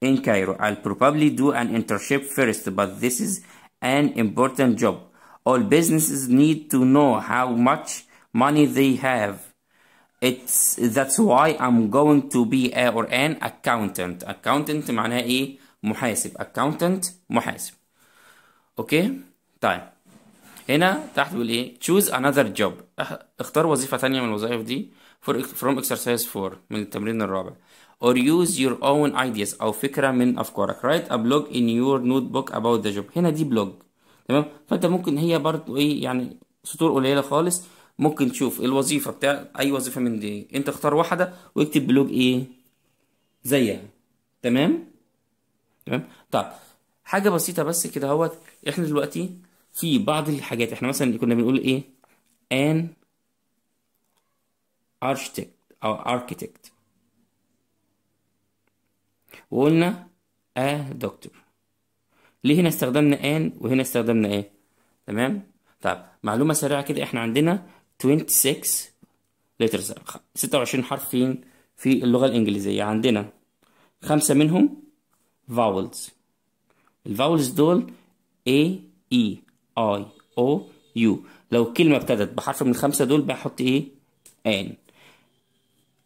in Cairo I'll probably do an internship first but this is an important job all businesses need to know how much money they have It's that's why I'm going to be a or an accountant. Accountant معناها ايه؟ محاسب. Accountant محاسب. اوكي؟ طيب. هنا تحت بيقول ايه؟ Choose another job. اختار وظيفة تانية من الوظائف دي for from exercise 4 من التمرين الرابع. Or use your own ideas أو فكرة من أفكارك. Write a blog in your notebook about the job. هنا دي بلوج. تمام؟ فأنت ممكن هي برضه ايه يعني سطور قليلة خالص ممكن تشوف الوظيفه بتاع اي وظيفه من دي انت اختار واحده واكتب بلوج ايه زيها تمام تمام طب حاجه بسيطه بس كده اهوت احنا دلوقتي في بعض الحاجات احنا مثلا كنا بنقول ايه ان أرشتكت او اركيتكت وقلنا ا دكتور ليه هنا استخدمنا ان وهنا استخدمنا ايه تمام طب معلومه سريعه كده احنا عندنا 26 letters 26 حرفين في اللغة الإنجليزية عندنا خمسة منهم vowels الفاولز دول A E I O U لو كلمة ابتدت بحرف من الخمسة دول بحط ايه ان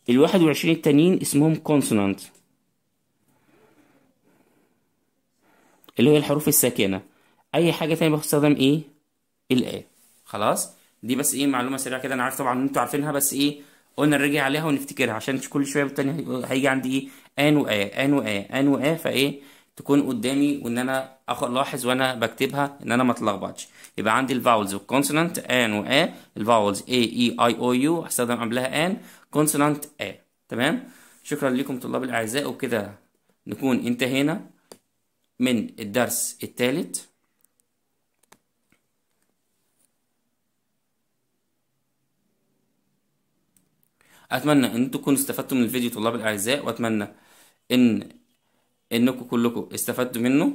الواحد وعشرين التانيين اسمهم كونسونانت اللي هي الحروف الساكنة أي حاجة تانية بستخدم ايه الآ خلاص دي بس ايه معلومه سريعه كده انا عارف طبعا ان انتوا عارفينها بس ايه قلنا نرجع عليها ونفتكرها عشان كل شويه بالتاني هيجي عندي ايه ان وآ ان وآ ان وآ فايه تكون قدامي وان انا الاحظ وانا بكتبها ان انا ما اتلخبطش يبقى عندي الفاولز والكونسونانت ان وآ الفاولز اي اي اي او يو هستخدم قبلها ان كونسونانت ا تمام شكرا لكم طلاب الاعزاء وكده نكون انتهينا من الدرس الثالث اتمنى ان انتم تكونوا استفدتوا من الفيديو طلاب الاعزاء واتمنى ان انكم كلكم استفدتوا منه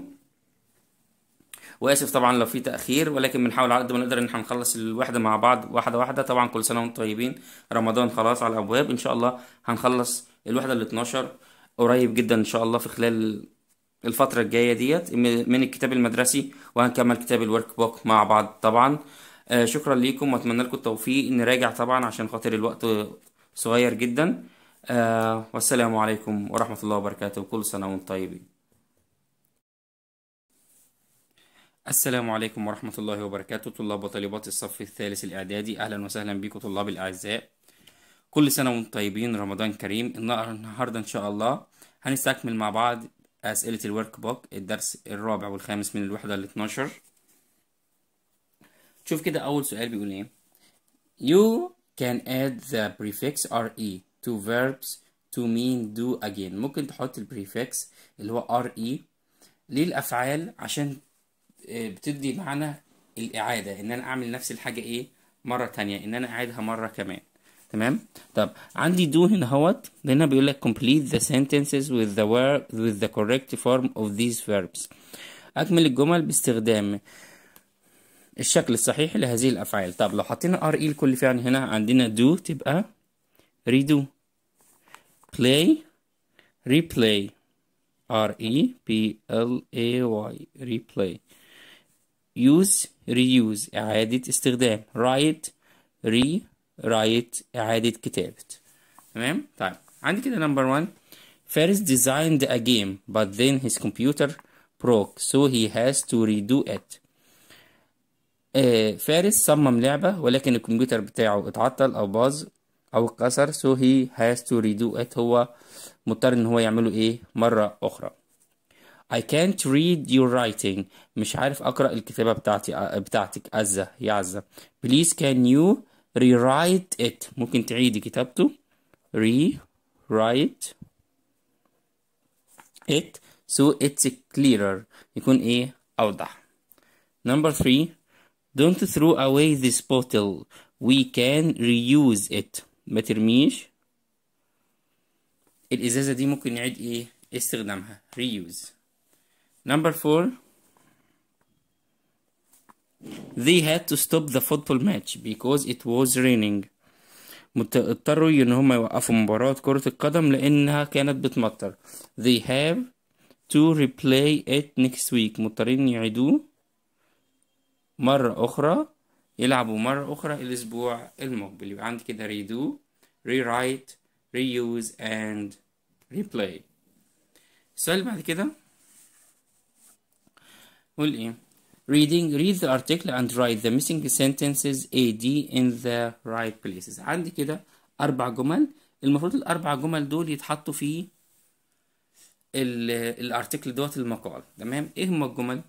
واسف طبعا لو في تاخير ولكن بنحاول على قد ما نقدر ان احنا نخلص الوحده مع بعض واحده واحده طبعا كل سنه وانتم طيبين رمضان خلاص على الابواب ان شاء الله هنخلص الوحده ال 12 قريب جدا ان شاء الله في خلال الفتره الجايه ديت من الكتاب المدرسي وهنكمل كتاب الورك بوك مع بعض طبعا آه، شكرا ليكم واتمنى لكم التوفيق نراجع طبعا عشان خاطر الوقت صغير جدا آه والسلام عليكم ورحمة الله وبركاته وكل سنة وانتم طيبين السلام عليكم ورحمة الله وبركاته طلاب وطالبات الصف الثالث الإعدادي أهلا وسهلا بكم طلاب الأعزاء كل سنة وانتم طيبين رمضان كريم النهاردة إن شاء الله هنستكمل مع بعض أسئلة الورك بوك الدرس الرابع والخامس من الوحدة ال 12 شوف كده أول سؤال بيقول إيه You can add the prefix re to verbs to mean do again ممكن تحط prefix اللي هو re للأفعال عشان آه، بتدي معنى الإعادة إن أنا أعمل نفس الحاجة إيه مرة تانية إن أنا أعيدها مرة كمان تمام طب عندي do هنا اهوت هنا بيقول لك complete the sentences with the word with the correct form of these verbs أكمل الجمل باستخدام الشكل الصحيح لهذه الأفعال طب لو حطينا RE لكل فعل هنا عندنا do تبقى redo play replay RE E P L A Y replay use reuse إعادة استخدام write re write إعادة كتابة تمام طيب عندي كده نمبر 1 Ferris designed a game but then his computer broke so he has to redo it آه، فارس صمم لعبة ولكن الكمبيوتر بتاعه اتعطل أو باظ أو اتكسر so he has to redo it هو مضطر إن هو يعمله إيه مرة أخرى I can't read your writing مش عارف أقرأ الكتابة بتاعتي آه، بتاعتك أزة يا عزة Please can you rewrite it ممكن تعيدي كتابته rewrite it so it's clearer يكون إيه أوضح Number three Don't throw away this bottle. We can reuse it. ما ترميش الإزازة دي ممكن نعيد إيه استخدامها reuse number four they had to stop the football match because it was raining اضطروا ان هم يوقفوا مباراة كرة القدم لانها كانت بتمطر they have to replay it next week مضطرين يعيدوه مرة أخرى يلعبوا مرة أخرى الأسبوع المقبل يبقى عندي كده redo rewrite reuse and replay السؤال بعد كده قول إيه reading read the article and write the missing sentences AD in the right places عندي كده أربع جمل المفروض الأربع جمل دول يتحطوا في الأرتيكل دوت المقال تمام ايه هما الجمل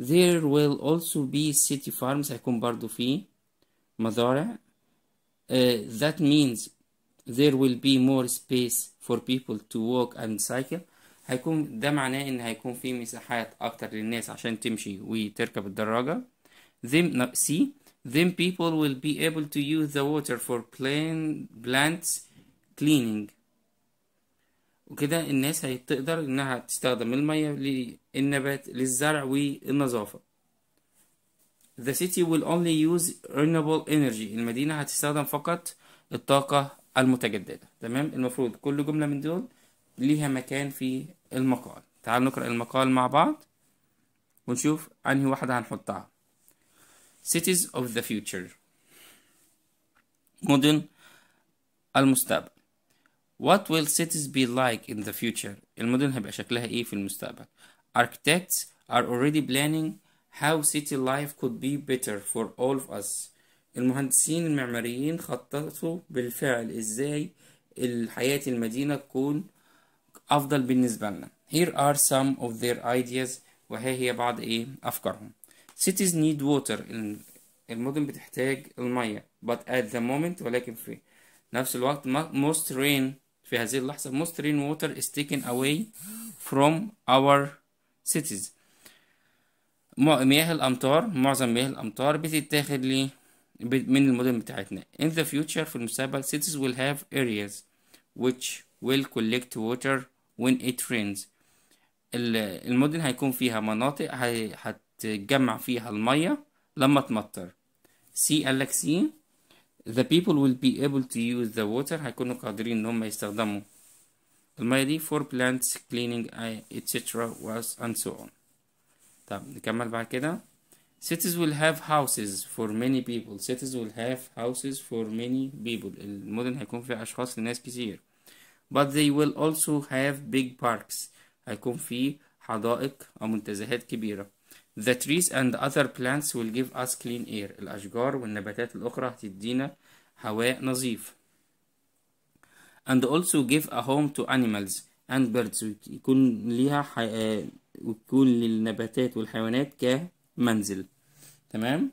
there will also be city farms هيكون برضو في uh, that means there will be more space for people to walk and cycle هيكون ده معناه ان هيكون في مساحات اكتر للناس عشان تمشي وتركب الدراجة them see then people will be able to use the water for plant, plants cleaning وكده الناس هتقدر انها تستخدم المية للنبات للزرع والنظافة The city will only use renewable energy المدينة هتستخدم فقط الطاقة المتجددة تمام المفروض كل جملة من دول ليها مكان في المقال تعالوا نقرأ المقال مع بعض ونشوف انهي واحدة هنحطها Cities of the future مدن المستقبل What will cities be like in the future المدن هيبقى شكلها ايه في المستقبل Architects are already planning how city life could be better for all of us المهندسين المعماريين خططوا بالفعل ازاي الحياة المدينة تكون أفضل بالنسبة لنا Here are some of their ideas وها هي بعض إيه أفكارهم Cities need water المدن بتحتاج المية but at the moment ولكن في نفس الوقت most rain في هذه اللحظة most rain water is taken away from our cities مياه الأمطار معظم مياه الأمطار بتتاخد لي من المدن بتاعتنا in the future في المستقبل cities will have areas which will collect water when it rains المدن هيكون فيها مناطق هتجمع فيها المية لما تمطر سي قالك سي the people will be able to use the water هيكونوا قادرين ان هم يستخدموا المية دي for plants cleaning etc was and so on طب نكمل بعد كده cities will have houses for many people cities will have houses for many people المدن هيكون فيها اشخاص لناس كتير but they will also have big parks هيكون فيه حدائق او منتزهات كبيره The trees and other plants will give us clean air. الأشجار والنباتات الأخرى هتدينا هواء نظيف. And also give a home to animals and birds. يكون ليها حي... ويكون للنباتات والحيوانات كمنزل. تمام؟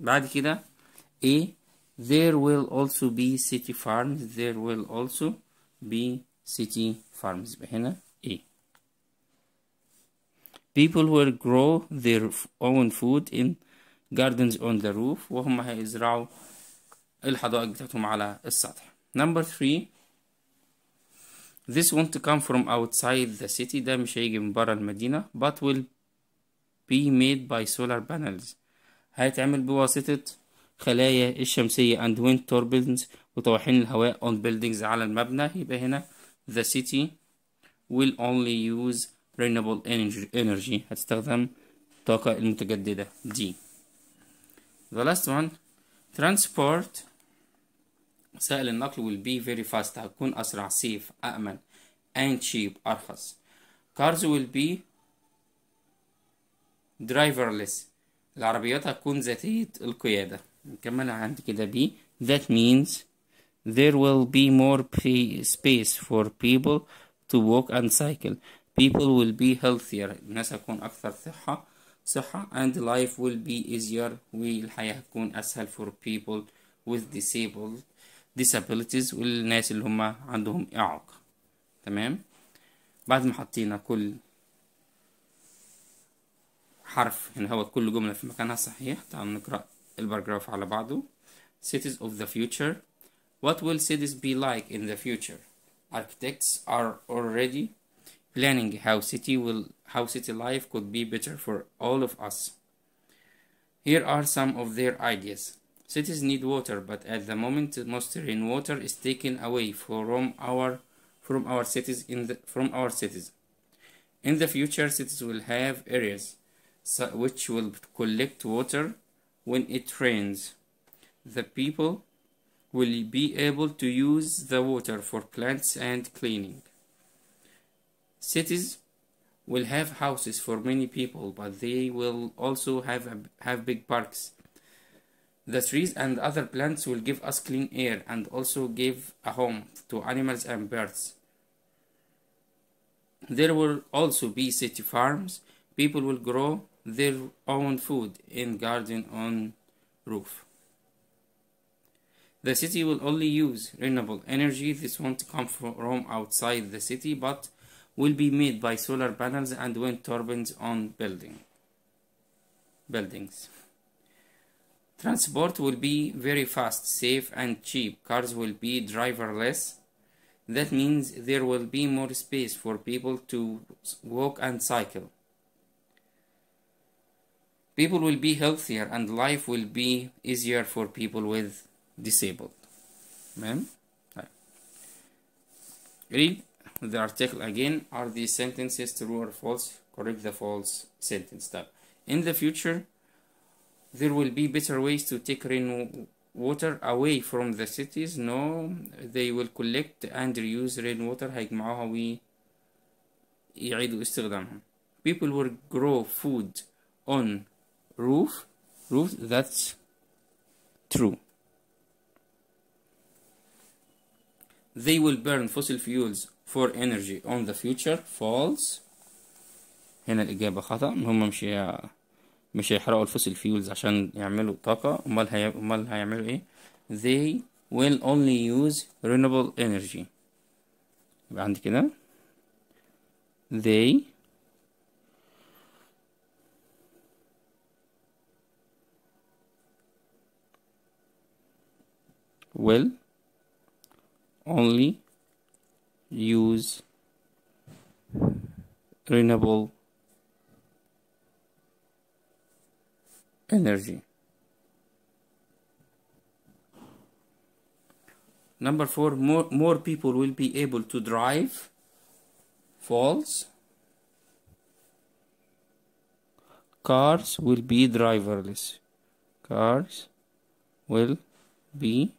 بعد كده A there will also be city farms there will also be city farms هنا people will grow their own food in gardens on the roof وهم هيزرعوا الحدائق بتاعتهم على السطح number three this won't come from outside the city ده مش هيجي من برا المدينة but will be made by solar panels هيتعمل بواسطة خلايا الشمسية and wind turbines وطواحين الهواء on buildings على المبنى يبقى هنا the city will only use Renewable Energy هتستخدم الطاقة المتجددة دي the last one transport وسائل النقل will be very fast هتكون أسرع safe أأمن and cheap أرخص cars will be driverless العربيات هتكون ذاتية القيادة نكمل عند كده بي that means there will be more space for people to walk and cycle people will be healthier الناس هتكون أكثر صحة صحة and life will be easier والحياة هتكون أسهل for people with disabled disabilities والناس اللي هم عندهم إعاقة تمام بعد ما حطينا كل حرف هنا هو كل جملة في مكانها صحيح تعال نقرأ الباراجراف على بعضه cities of the future what will cities be like in the future architects are already planning how city will how city life could be better for all of us. Here are some of their ideas. Cities need water, but at the moment most rain water is taken away from our from our cities in the, from our cities. In the future, cities will have areas which will collect water when it rains. The people will be able to use the water for plants and cleaning. Cities will have houses for many people, but they will also have, have big parks. The trees and other plants will give us clean air and also give a home to animals and birds. There will also be city farms. People will grow their own food in garden on roof. The city will only use renewable energy. This won't come from outside the city, but will be made by solar panels and wind turbines on building buildings. Transport will be very fast, safe and cheap. Cars will be driverless. That means there will be more space for people to walk and cycle. People will be healthier and life will be easier for people with disabled. Ma'am? Read the article again are these sentences true or false correct the false sentence tab in the future there will be better ways to take rain water away from the cities no they will collect and reuse rainwater هيجمعوها people will grow food on roof roof that's true they will burn fossil fuels for energy on the future falls. هنا الإجابة خطأ إن هم مش مش هيحرقوا الفوسيل فيولز عشان يعملوا طاقة أمال هي... أمال هيعملوا إيه they will only use renewable energy يبقى عندي كده they will only use renewable energy. Number four, more, more people will be able to drive. False. Cars will be driverless. Cars will be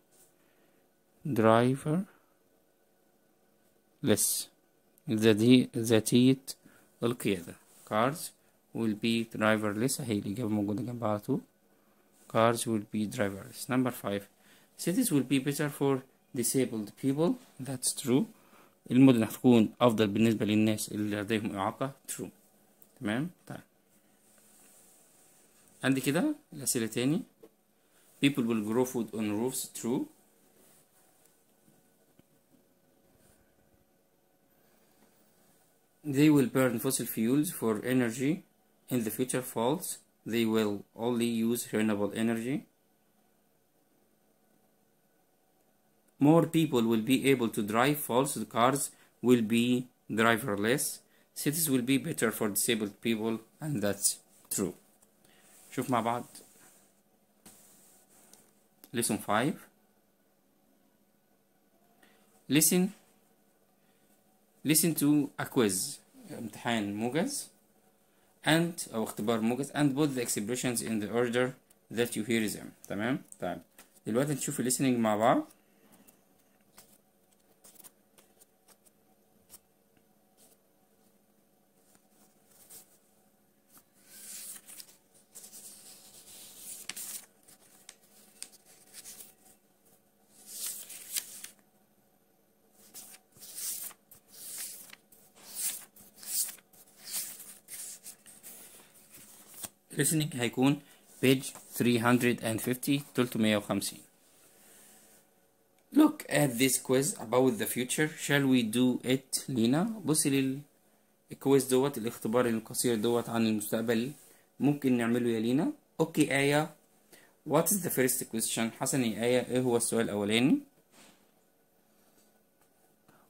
driver less the ذاتية القيادة cars will be driverless هي الإجابة موجودة جنبها على طول cars will be driverless number five cities will be better for disabled people that's true المدن هتكون أفضل بالنسبة للناس اللي لديهم إعاقة true تمام طيب عندي كده الأسئلة تاني people will grow food on roofs true they will burn fossil fuels for energy in the future false they will only use renewable energy more people will be able to drive false cars will be driverless cities will be better for disabled people and that's true شوف مع بعض 5 listen listen to a quiz امتحان موجز and أو اختبار موجز and put the expressions in the order that you hear them تمام طيب دلوقتي نشوف listening مع بعض listening هيكون page 350 350 Look at this quiz about the future shall we do it لينا بصي للكويز دوت الاختبار القصير دوت عن المستقبل ممكن نعمله يا لينا اوكي آية what is the first question حسن يا آية ايه هو السؤال الأولاني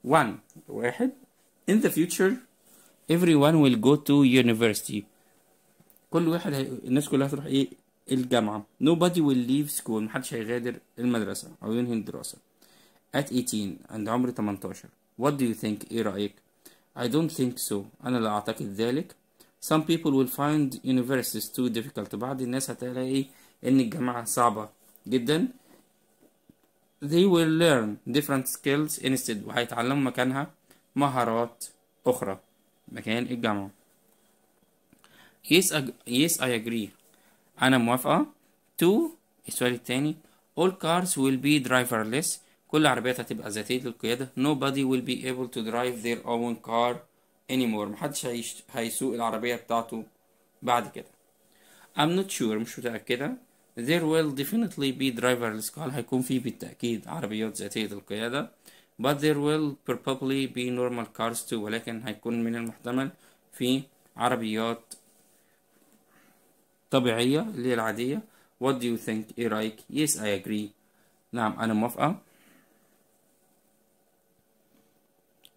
1 واحد in the future everyone will go to university كل واحد هي... الناس كلها هتروح ايه الجامعة nobody will leave school محدش هيغادر المدرسة أو ينهي الدراسة at 18 عند عمر 18 what do you think ايه رأيك I don't think so أنا لا أعتقد ذلك some people will find universities too difficult بعض الناس هتلاقي إن الجامعة صعبة جدا they will learn different skills instead وهيتعلموا مكانها مهارات أخرى مكان الجامعة yes, I, yes I agree أنا موافقة two السؤال الثاني all cars will be driverless كل العربيات هتبقى ذاتية للقيادة nobody will be able to drive their own car anymore محدش هيش... هيسوق العربية بتاعته بعد كده I'm not sure مش متأكدة there will definitely be driverless car هيكون في بالتأكيد عربيات ذاتية القيادة but there will probably be normal cars too ولكن هيكون من المحتمل في عربيات طبيعية اللي هي العادية What do you think إيه رأيك Yes I agree نعم أنا موافقة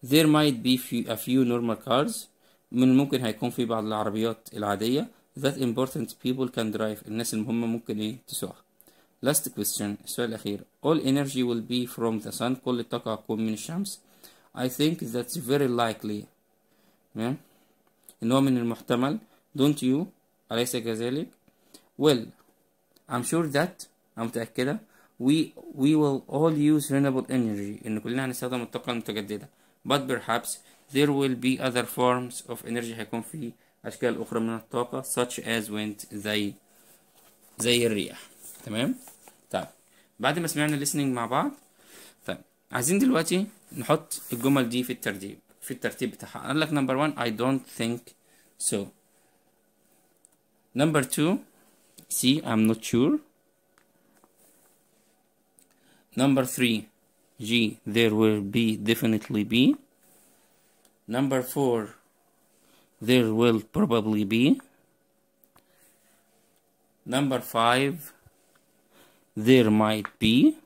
There might be few, a few normal cars من الممكن هيكون في بعض العربيات العادية that important people can drive الناس المهمة ممكن ايه تسوقها last question السؤال الأخير all energy will be from the sun كل الطاقة هتكون من الشمس I think that's very likely تمام إن هو من المحتمل don't you أليس كذلك Well, I'm sure that أنا متأكدة we we will all use renewable energy إن كلنا هنستخدم الطاقة المتجددة but perhaps there will be other forms of energy هيكون في أشكال أخرى من الطاقة such as wind زي زي الرياح تمام طيب بعد ما سمعنا listening مع بعض طيب عايزين دلوقتي نحط الجمل دي في الترتيب في الترتيب بتاعها قال لك نمبر 1 I don't think so Number two, see, I'm not sure. Number three, G, there will be definitely be. Number four, there will probably be. Number five, there might be.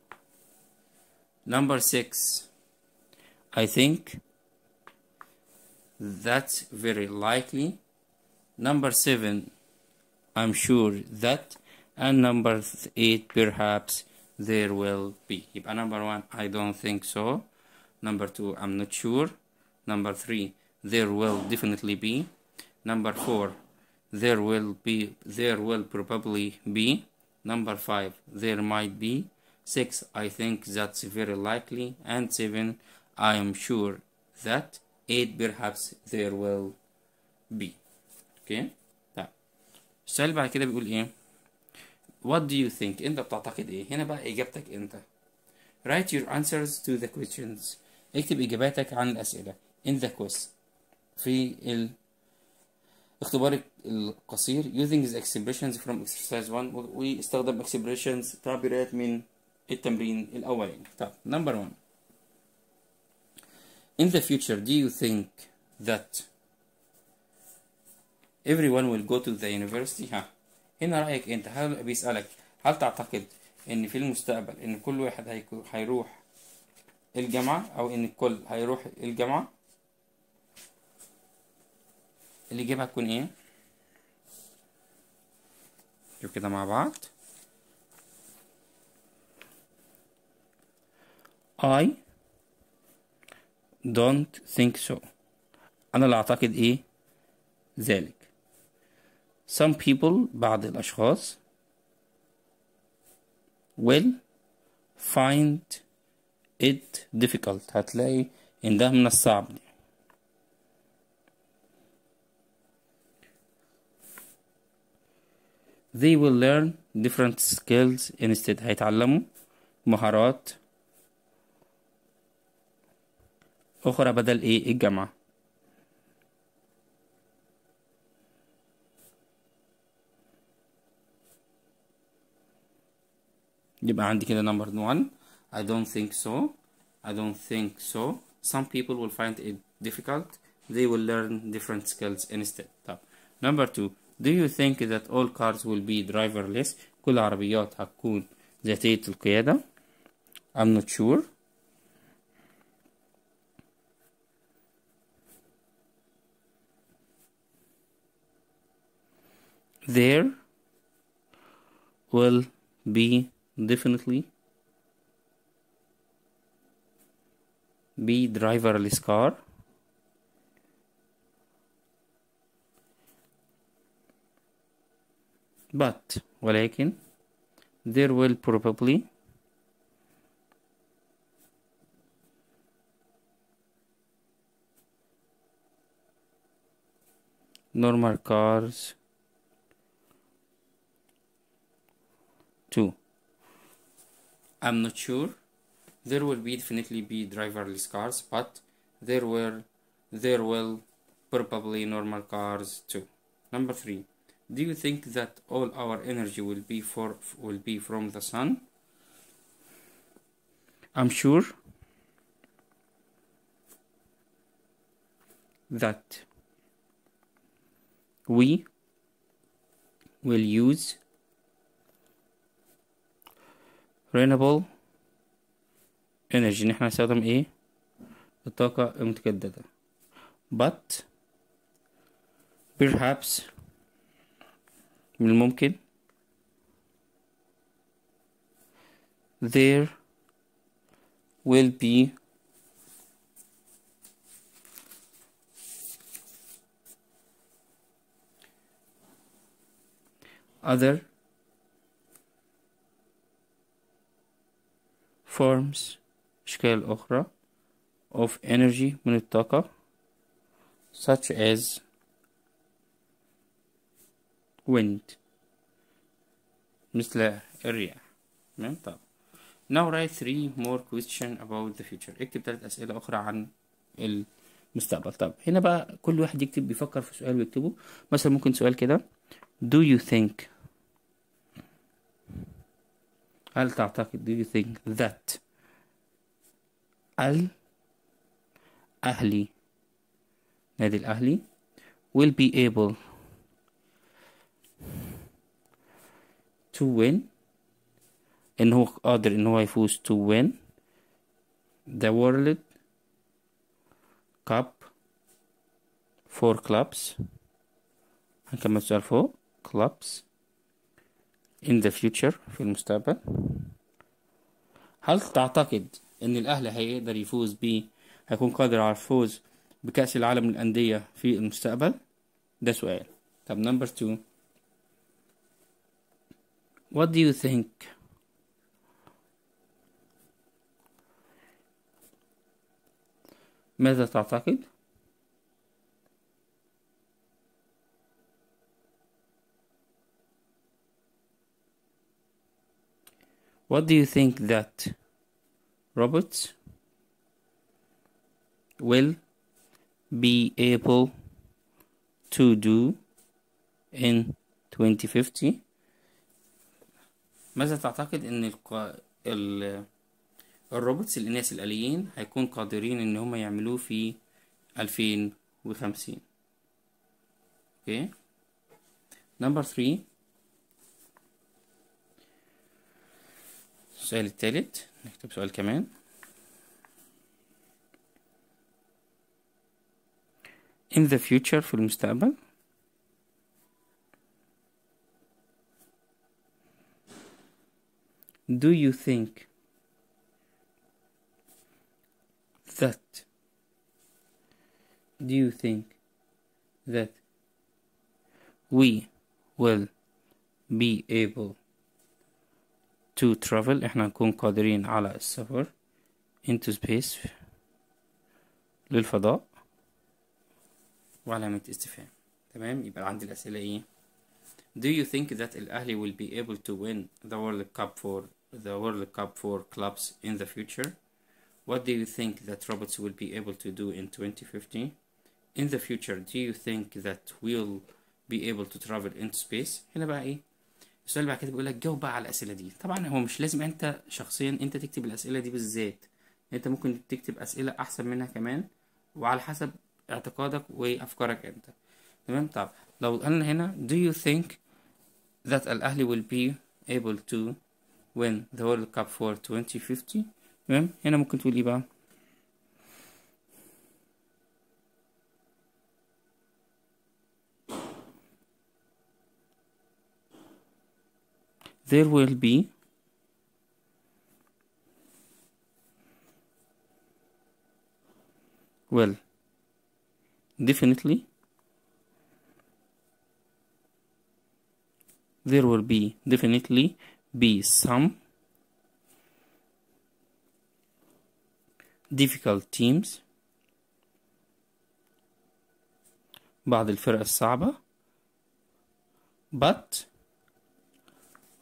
Number six, I think that's very likely. Number seven, I'm sure that. And number eight, perhaps there will be. If uh, number one, I don't think so. Number two, I'm not sure. Number three, there will definitely be. Number four, there will be, there will probably be. Number five, there might be. Six, I think that's very likely. And seven, I am sure that. Eight, perhaps there will be. Okay. السؤال بعد كده بيقول ايه what do you think انت بتعتقد ايه هنا بقى اجابتك انت write your answers to the questions اكتب اجاباتك عن الاسئله in the quiz في ال اختبار القصير using the expressions from exercise 1 واستخدم expressions تعبيرات من التمرين الاولاني طب number 1 in the future do you think that everyone will go to the university ها هنا رأيك انت هل بيسألك هل تعتقد ان في المستقبل ان كل واحد هيروح الجامعة او ان الكل هيروح الجامعة الإجابة هتكون ايه شوف كده مع بعض I don't think so أنا لا أعتقد إيه ذلك some people بعض الأشخاص will find it difficult هتلاقي إن ده من الصعب دي. they will learn different skills instead هيتعلموا مهارات أخرى بدل إيه الجامعة يبقى عندي كده number one I don't think so I don't think so some people will find it difficult they will learn different skills instead طب number two do you think that all cars will be driverless كل عربيات هتكون ذاتية القيادة I'm not sure there will be definitely be driverless car but ولكن there will probably normal cars too I'm not sure. There will be definitely be driverless cars, but there were there will probably normal cars too. Number three, do you think that all our energy will be for will be from the sun? I'm sure that we will use renewable energy ان احنا هنستخدم ايه الطاقة المتجددة but perhaps من الممكن there will be other forms أشكال أخرى of energy من الطاقة such as wind مثل الرياح تمام طب now write three more questions about the future اكتب ثلاث أسئلة أخرى عن المستقبل طب هنا بقى كل واحد يكتب بيفكر في سؤال ويكتبه مثلا ممكن سؤال كده do you think هل تعتقد do you think that ال أهلي نادي الأهلي will be able to win إن هو قادر إن هو يفوز to win the World Cup for clubs هنكمل السؤال فوق clubs in the future في المستقبل هل تعتقد ان الاهلي هيقدر يفوز ب هيكون قادر على الفوز بكأس العالم للأندية في المستقبل ده سؤال طب نمبر 2 What do you think ماذا تعتقد What do you think that robots will be able to do in 2050 ماذا تعتقد ان الق... ال... الروبوتس الاناث الاليين هيكون قادرين ان هم يعملوه في 2050 اوكي number 3 السؤال الثالث نكتب سؤال كمان in the future في المستقبل do you think that do you think that we will be able to travel احنا نكون قادرين على السفر into space للفضاء وعلامة استفهام تمام يبقى عندي الأسئلة إيه Do you think that Ali will be able to win the World Cup for the World Cup for clubs in the future? What do you think that robots will be able to do in 2015? In the future, do you think that we'll be able to travel into space? هنا بقى إيه السؤال اللي بعد كده بيقول لك جاوب بقى على الاسئله دي طبعا هو مش لازم انت شخصيا انت تكتب الاسئله دي بالذات انت ممكن تكتب اسئله احسن منها كمان وعلى حسب اعتقادك وافكارك انت تمام طب لو قلنا هنا do you think that الاهلي will be able to win the world cup for 2050 تمام هنا ممكن تقول ايه بقى there will be well definitely there will be definitely be some difficult teams بعض الفرق الصعبة but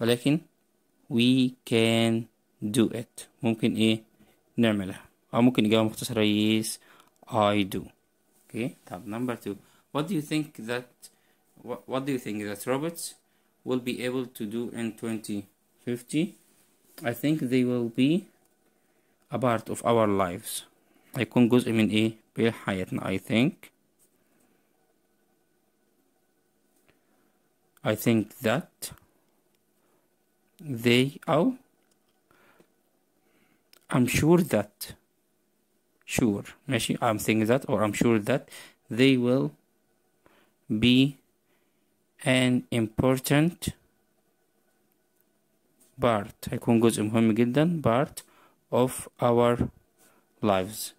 ولكن we can do it ممكن ايه نعملها او ممكن اجابه مختصره yes I do okay طب number two what do you think that what, what do you think that robots will be able to do in 2050 I think they will be a part of our lives هيكون جزء من ايه من I think I think that they oh I'm sure that sure I'm thinking that or I'm sure that they will be an important part هيكون جزء مهم جدا part of our lives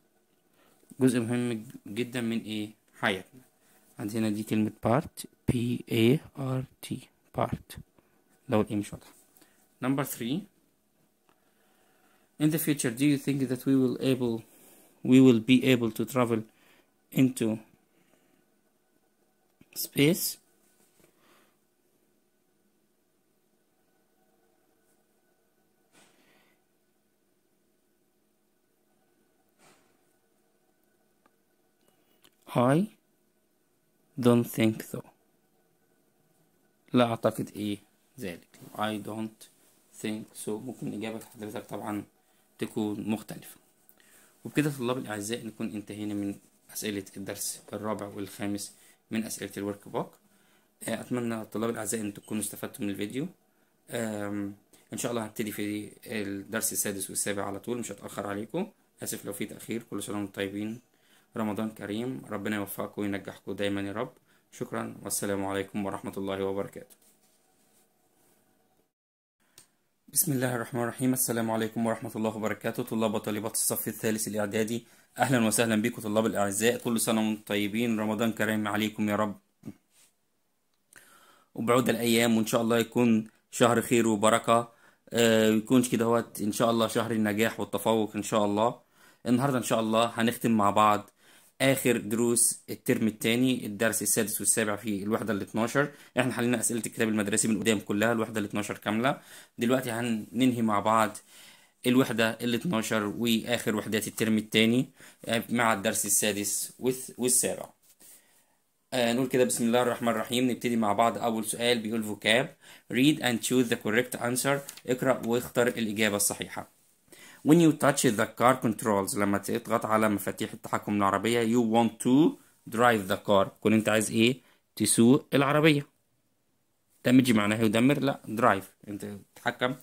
جزء مهم جدا من ايه حياتنا عندنا دي كلمة part P A R T part لو الإيه مش واضحة Number three. In the future, do you think that we will able, we will be able to travel into space? I don't think so لا أعتقد إيه ذلك I don't think so ممكن إجابة حضرتك طبعا تكون مختلفة وبكده طلاب الأعزاء نكون انتهينا من أسئلة الدرس الرابع والخامس من أسئلة الورك بوك آه، أتمنى طلاب الأعزاء أن تكونوا استفدتوا من الفيديو إن شاء الله هبتدي في الدرس السادس والسابع على طول مش هتأخر عليكم آسف لو في تأخير كل سنة وانتم طيبين رمضان كريم ربنا يوفقكم وينجحكم دايما يا رب شكرا والسلام عليكم ورحمة الله وبركاته بسم الله الرحمن الرحيم السلام عليكم ورحمة الله وبركاته طلاب وطالبات الصف الثالث الإعدادي أهلا وسهلا بكم طلاب الأعزاء كل سنة وانتم طيبين رمضان كريم عليكم يا رب وبعود الأيام وإن شاء الله يكون شهر خير وبركة آه يكونش كده هوت إن شاء الله شهر النجاح والتفوق إن شاء الله النهاردة إن شاء الله هنختم مع بعض اخر دروس الترم الثاني الدرس السادس والسابع في الوحده ال 12 احنا حلينا اسئله الكتاب المدرسي من قدام كلها الوحده ال 12 كامله دلوقتي هننهي مع بعض الوحده ال 12 واخر وحدات الترم الثاني آه، مع الدرس السادس والسابع آه نقول كده بسم الله الرحمن الرحيم نبتدي مع بعض اول سؤال بيقول فوكاب read and choose the correct answer اقرأ واختر الإجابة الصحيحة when you touch the car controls لما تضغط على مفاتيح التحكم العربية you want to drive the car كون انت عايز ايه تسوق العربية دمج معناه يدمر لا درايف انت تتحكم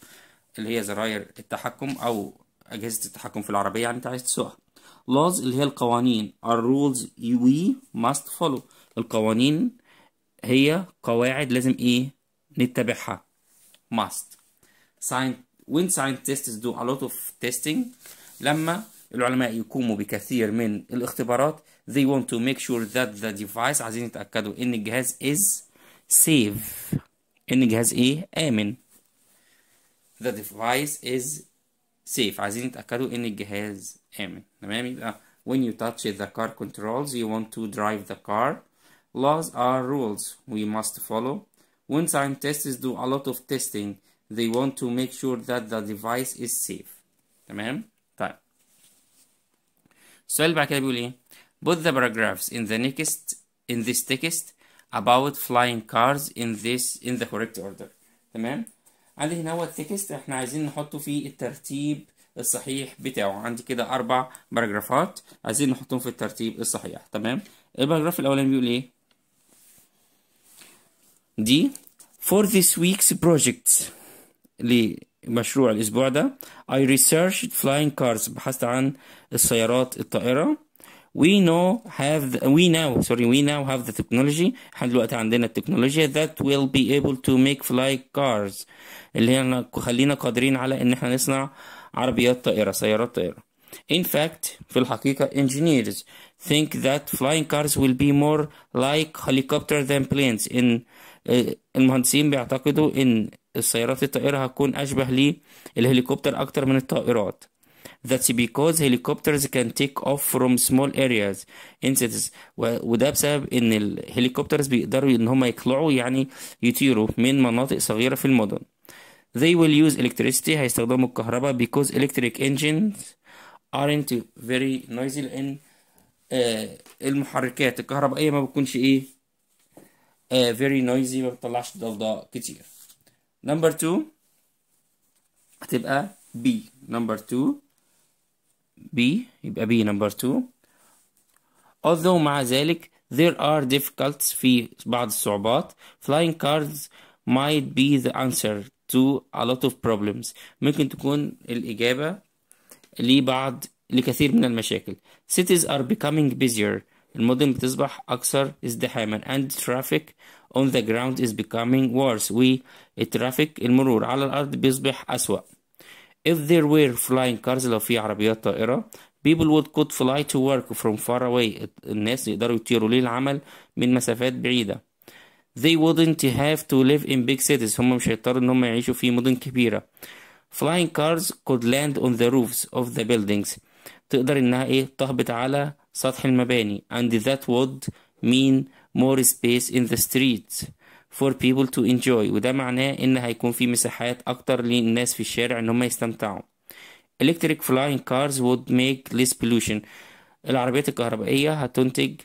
اللي هي زراير التحكم او اجهزة التحكم في العربية يعني انت عايز تسوقها laws اللي هي القوانين are rules we must follow القوانين هي قواعد لازم ايه نتبعها must sign when scientists do a lot of testing لما العلماء يقوموا بكثير من الاختبارات they want to make sure that the device عايزين يتأكدوا ان الجهاز is safe ان الجهاز ايه آمن the device is safe عايزين يتأكدوا ان الجهاز آمن تمام يبقى when you touch the car controls you want to drive the car laws are rules we must follow when scientists do a lot of testing they want to make sure that the device is safe تمام طيب السؤال اللي بعد كده بيقول ايه put the paragraphs in the next in this text about flying cars in this in the correct order تمام عندي هنا هو التكست احنا عايزين نحطه في الترتيب الصحيح بتاعه عندي كده اربع باراجرافات عايزين نحطهم في الترتيب الصحيح تمام الباراجراف الاولاني بيقول ايه دي for this week's projects لمشروع الأسبوع ده I researched flying cars بحثت عن السيارات الطائرة we know have the, we now sorry we now have the technology احنا دلوقتي عندنا التكنولوجيا that will be able to make fly cars اللي هي خلينا قادرين على ان احنا نصنع عربيات طائرة سيارات طائرة in fact في الحقيقة engineers think that flying cars will be more like helicopter than planes in المهندسين بيعتقدوا ان السيارات الطائرة هتكون أشبه للهليكوبتر أكتر من الطائرات That's because helicopters can take off from small areas in cities وده بسبب ان الهليكوبترز بيقدروا ان هما يطلعوا يعني يطيروا من مناطق صغيرة في المدن They will use electricity هيستخدموا الكهرباء because electric engines aren't very noisy لان آه المحركات الكهربائية ما بتكونش ايه آه very noisy ما بتطلعش ضوضاء كتير number 2 هتبقى B number 2 B يبقى B number 2 although مع ذلك there are difficulties في بعض الصعوبات flying cars might be the answer to a lot of problems ممكن تكون الإجابة لبعض لكثير من المشاكل cities are becoming busier المدن بتصبح أكثر ازدحاما and traffic on the ground is becoming worse We, traffic, المرور على الأرض بيصبح أسوأ if there were flying cars لو في عربيات طائرة people would could fly to work from far away الناس يقدروا يطيروا للعمل من مسافات بعيدة they wouldn't have to live in big cities هم مش هيضطروا ان هم يعيشوا في مدن كبيرة flying cars could land on the roofs of the buildings تقدر انها ايه تهبط على سطح المباني and that would mean more space in the streets for people to enjoy وده معناه ان هيكون في مساحات اكتر للناس في الشارع ان هم يستمتعوا electric flying cars would make less pollution العربيات الكهربائية هتنتج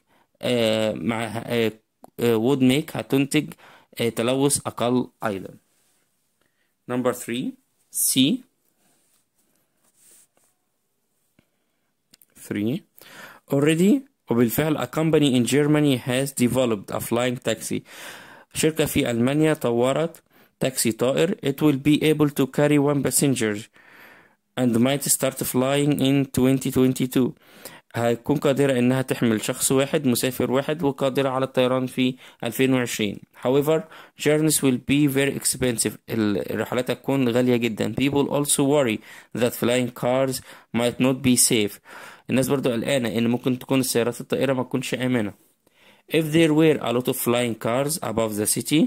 مع would make هتنتج تلوث اقل ايضا number three C three already وبالفعل a company in Germany has developed a flying taxi شركة في ألمانيا طورت تاكسي طائر it will be able to carry one passenger and might start flying in 2022 هيكون قادرة إنها تحمل شخص واحد مسافر واحد وقادرة على الطيران في 2020 however journeys will be very expensive الرحلات هتكون غالية جدا people also worry that flying cars might not be safe الناس برضو قلقانة إن ممكن تكون السيارات الطائرة ما تكونش آمنة if there were a lot of flying cars above the city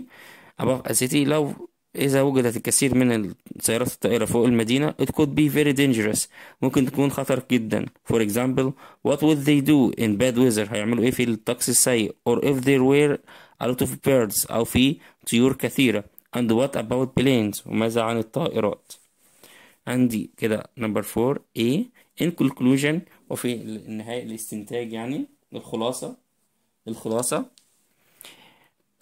above a city لو إذا وجدت الكثير من السيارات الطائرة فوق المدينة it could be very dangerous ممكن تكون خطر جدا for example what would they do in bad weather هيعملوا إيه في الطقس السيء or if there were a lot of birds أو في طيور كثيرة and what about planes وماذا عن الطائرات عندي كده number 4 A in conclusion وفي النهاية الاستنتاج يعني الخلاصة الخلاصة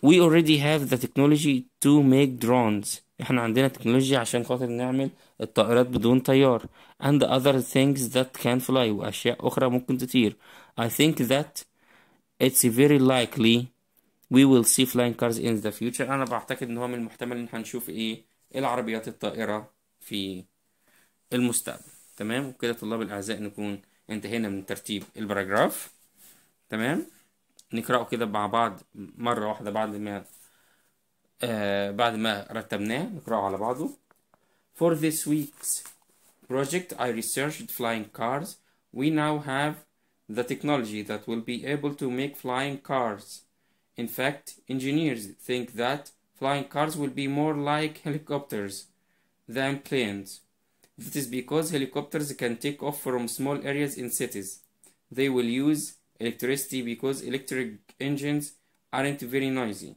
we already have the technology to make drones احنا عندنا تكنولوجيا عشان خاطر نعمل الطائرات بدون طيار and other things that can fly واشياء اخرى ممكن تطير I think that it's very likely we will see flying cars in the future انا بعتقد ان هو من المحتمل ان هنشوف ايه العربيات الطائرة في المستقبل تمام وكده طلاب الاعزاء نكون انتهينا من ترتيب الباراجراف تمام نقرأه كده مع بعض مرة واحدة بعد ما آه بعد ما رتبناه نقرأه على بعضه For this week's project I researched flying cars We now have the technology that will be able to make flying cars In fact, engineers think that flying cars will be more like helicopters than planes That is because helicopters can take off from small areas in cities. They will use electricity because electric engines aren't very noisy.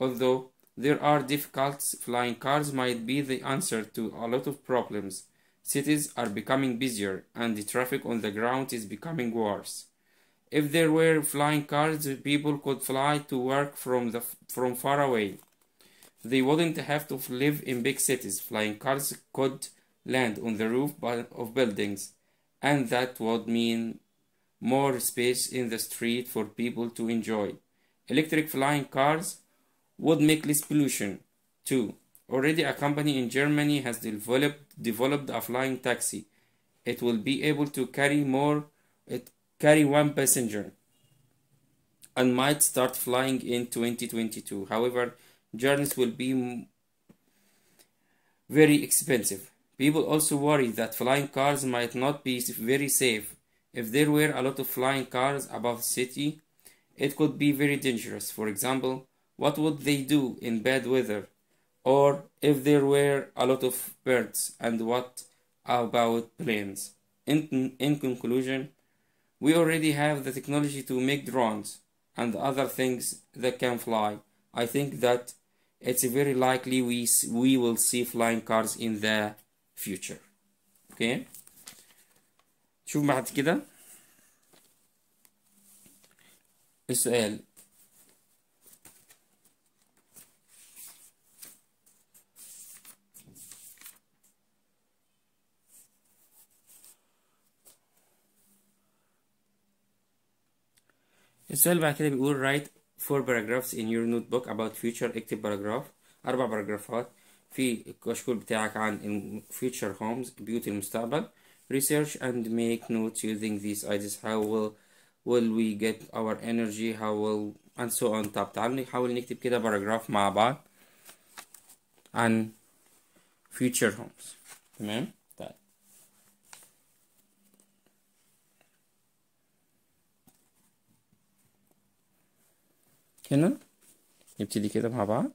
Although there are difficulties, flying cars might be the answer to a lot of problems. Cities are becoming busier and the traffic on the ground is becoming worse. If there were flying cars, people could fly to work from, the, from far away. They wouldn't have to live in big cities. Flying cars could land on the roof of buildings, and that would mean more space in the street for people to enjoy. Electric flying cars would make less pollution too. Already a company in Germany has developed developed a flying taxi. It will be able to carry more it carry one passenger and might start flying in 2022. However, journeys will be very expensive. People also worry that flying cars might not be very safe. If there were a lot of flying cars above the city, it could be very dangerous. For example, what would they do in bad weather? Or if there were a lot of birds, and what about planes? In, in conclusion, we already have the technology to make drones and other things that can fly. I think that it's very likely we, we will see flying cars in the future اوكي شوف بعد كده السؤال السؤال بعد كده بيقول write four paragraphs in your notebook about future اكتب باراجراف أربع باراجرافات في الكشكول بتاعك عن future homes بيوت المستقبل research and make notes using these ideas how will will we get our energy how will and so on طب تعال نحاول نكتب كده باراجراف مع بعض عن future homes تمام طيب هنا نبتدي كده مع بعض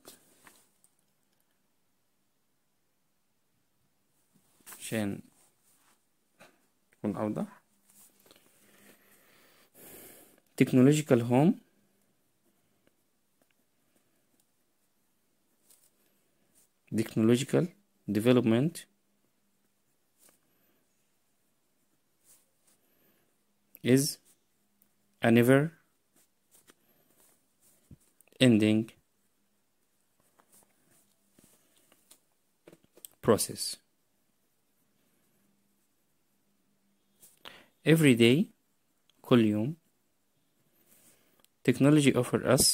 عشان تكون اوضح تكنولوجيكال هوم technological development is a never ending process. every day كل يوم technology offer us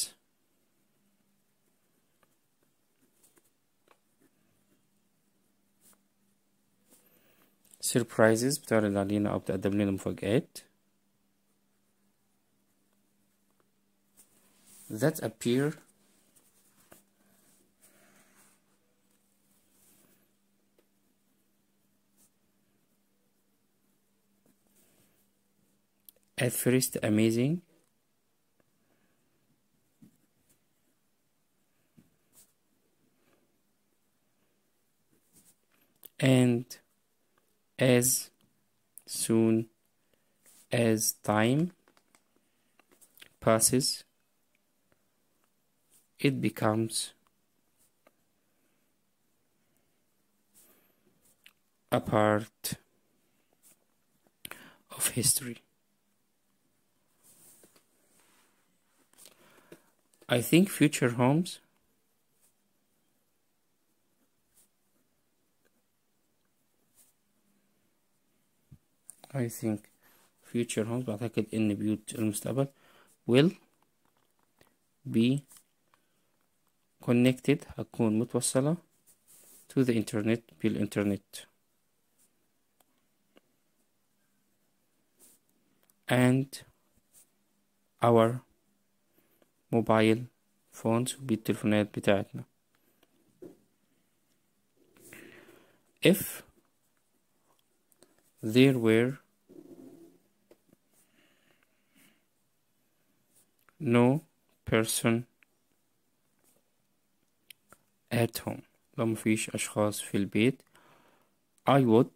surprises بتعرض علينا أو بتقدم لنا مفاجآت that appear at first amazing and as soon as time passes it becomes a part of history I think future homes I think future homes بعتقد ان بيوت المستقبل will be connected هكون متوصلة to the internet بالإنترنت and our موبايل فونز وبالتليفونات بتاعتنا if there were no person at home لو مفيش أشخاص في البيت I would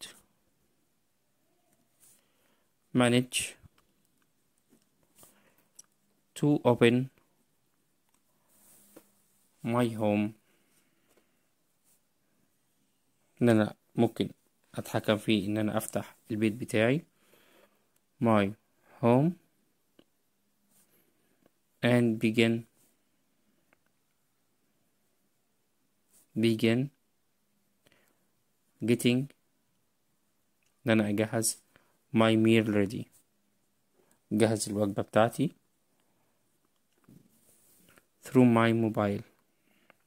manage to open my home ان انا ممكن اتحكم فيه ان انا افتح البيت بتاعي my home and begin begin getting ان انا اجهز my meal ready جهز الوجبة بتاعتي through my mobile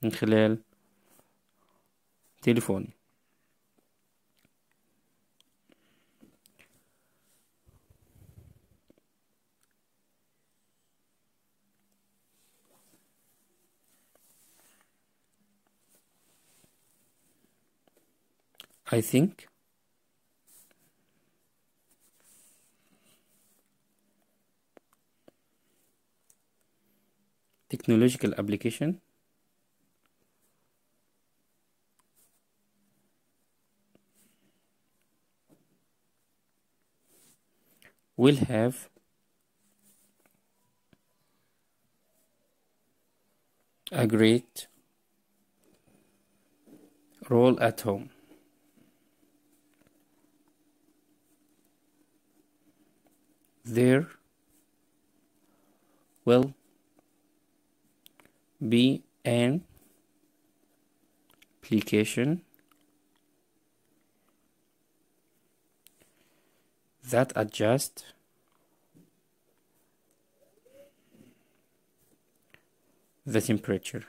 من خلال تليفوني I think technological application will have a great role at home. There will be an application that adjust the temperature.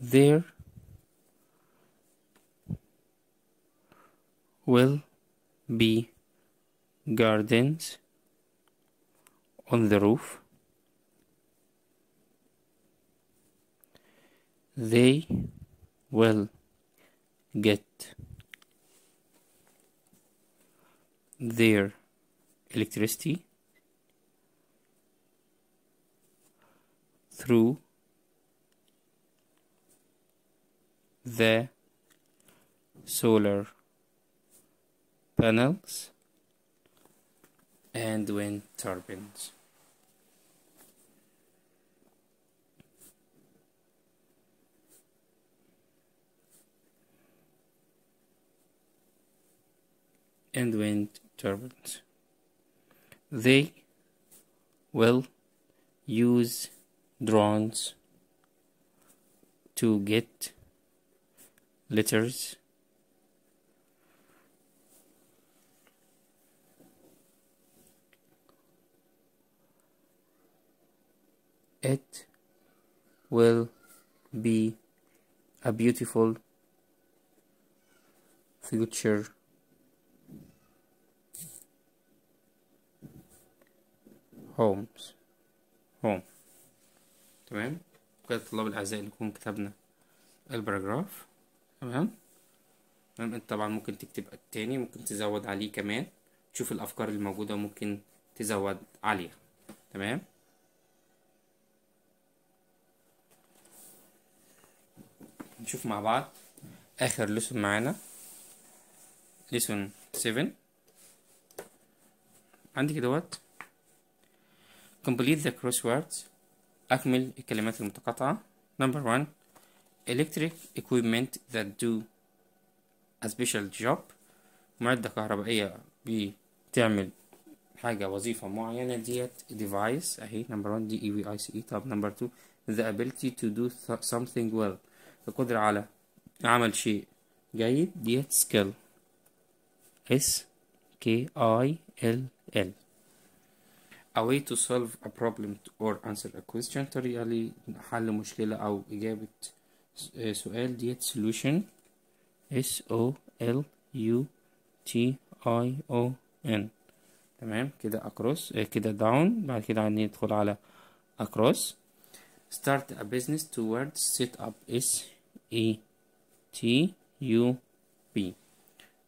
There will be gardens on the roof. They will get their electricity through the solar panels and wind turbines. and wind turbines. They will use drones to get letters it will be a beautiful future هومز هوم تمام كده الطلاب الاعزاء اللي نكون كتبنا الباراجراف تمام تمام انت طبعا ممكن تكتب التاني ممكن تزود عليه كمان تشوف الافكار الموجوده ممكن تزود عليها تمام نشوف مع بعض اخر لسون معانا لسون 7 عندي وقت complete the crosswords أكمل الكلمات المتقطعة number one electric equipment that do a special job معدة كهربائية بتعمل حاجة وظيفة معينة ديت device أهي number one device طب number two the ability to do something well القدرة على عمل شيء جيد ديت skill S K I L L a way to solve a problem or answer a question طريقة لحل مشكلة أو إجابة سؤال ديت solution S O L U T I O N تمام كده across كده down بعد كده ندخل على across start a business towards set up S E T U P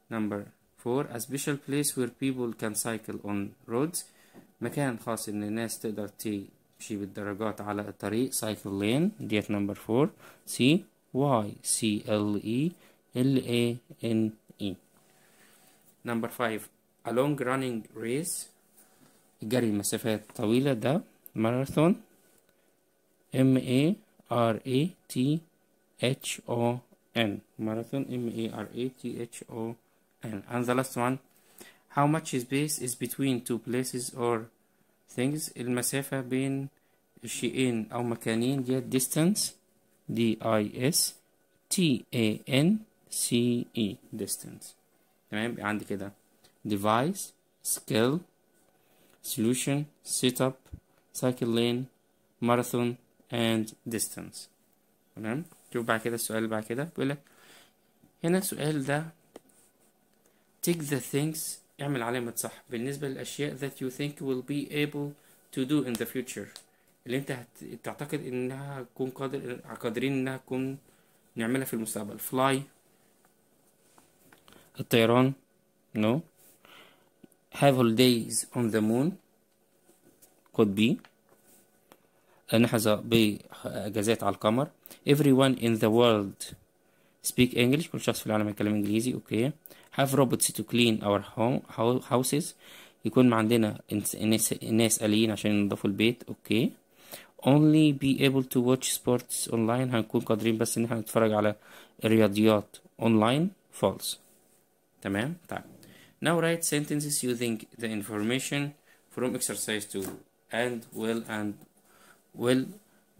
number four a special place where people can cycle on roads مكان خاص ان الناس تقدر تمشي بالدرجات على الطريق سايكل لين ديت نمبر فور سي واي سي ال اي ال اي ان اي نمبر فايف a long running race جري مسافات طويله ده ماراثون M A R A T H O N marathon M A R A T H O N and the last one how much space is between two places or things المسافة بين شيئين أو مكانين دي distance D I S T A N C E distance تمام عندي كده device skill solution setup cycle lane marathon and distance تمام شوف بعد كده السؤال بعد كده بيقول لك هنا السؤال ده take the things اعمل علامة صح بالنسبة للأشياء that you think will be able to do in the future اللي انت تعتقد انها تكون قادر قادرين انها تكون نعملها في المستقبل fly الطيران no have holidays on the moon could be نحظى بأجازات على القمر everyone in the world speak English كل شخص في العالم يتكلم إنجليزي أوكي okay. have robots to clean our home houses يكون ما عندنا ناس ناس آليين عشان ينظفوا البيت اوكي only be able to watch sports online هنكون قادرين بس ان احنا نتفرج على الرياضيات online false تمام طيب now write sentences using the information from exercise 2 and will and will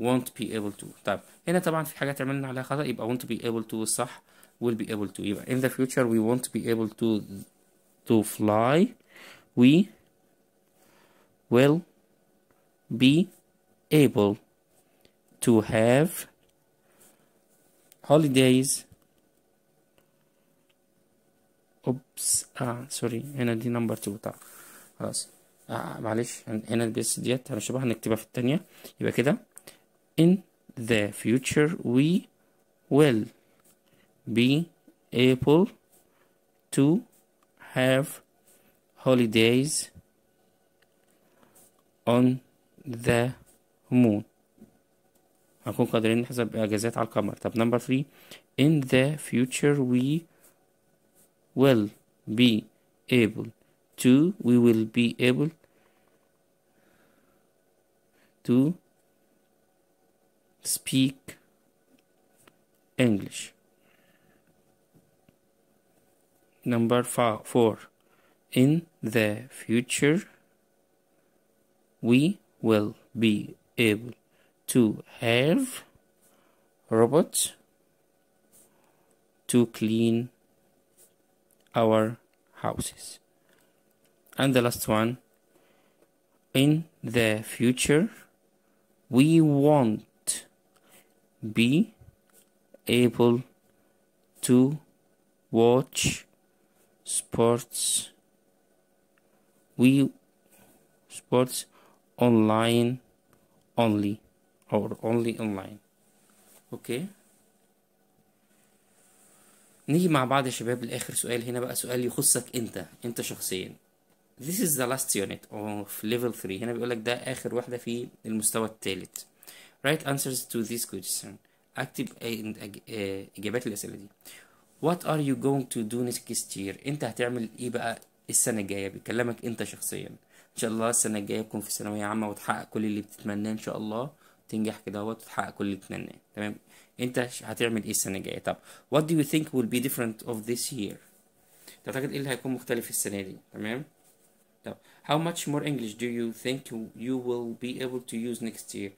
won't be able to طب هنا طبعا في عليها خطأ يبقى won't be able to will be able to even in the future we won't be able to to fly we will be able to have holidays oops اه سوري هنا دي نمبر 2 gonna خلاص آه ah, معلش هنا بس ديت هنشوفها هنكتبها في التانية يبقى كده in the future we will be able to have holidays on the moon هنكون قادرين نحسب اجازات على القمر طب number 3 in the future we will be able to we will be able to speak English Number 4 In the future, we will be able to have robots to clean our houses. And the last one in the future, we won't be able to watch sports we sports online only or only online اوكي نيجي مع بعض يا شباب لاخر سؤال هنا بقى سؤال يخصك انت انت شخصيا This is the last unit of level 3 هنا بيقولك ده آخر واحدة في المستوى الثالث Write answers to this question اكتب إجابات الأسئلة دي وات ار يو جوينج تو دو نيكست يير انت هتعمل ايه بقى السنه الجايه بيكلمك انت شخصيا ان شاء الله السنه الجايه تكون في ثانويه عامه وتحقق كل اللي بتتمناه ان شاء الله تنجح كده وتحقق كل اللي بتتمناه تمام انت هتعمل ايه السنه الجايه طب وات دو يو ثينك will be different of this year تعتقد ايه اللي هيكون مختلف السنه دي تمام طب how much more English do you think you will be able to use next year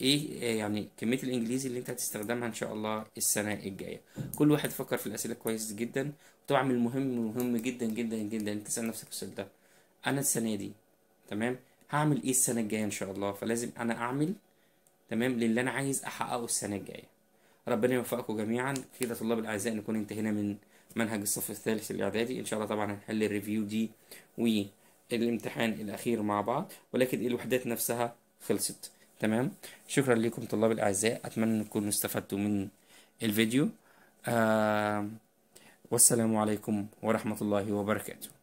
ايه آه، يعني كميه الانجليزي اللي انت هتستخدمها ان شاء الله السنه الجايه كل واحد فكر في الاسئله كويس جدا من المهم مهم جدا جدا جدا تسال نفسك السؤال ده انا السنه دي تمام هعمل ايه السنه الجايه ان شاء الله فلازم انا اعمل تمام للي انا عايز احققه السنه الجايه ربنا يوفقكم جميعا كده طلاب الاعزاء نكون انتهينا من منهج الصف الثالث الاعدادي ان شاء الله طبعا هنحل الريفيو دي والامتحان الاخير مع بعض ولكن الوحدات نفسها خلصت تمام شكرا لكم طلاب الأعزاء أتمنى أن تكونوا استفدتوا من الفيديو آه والسلام عليكم ورحمة الله وبركاته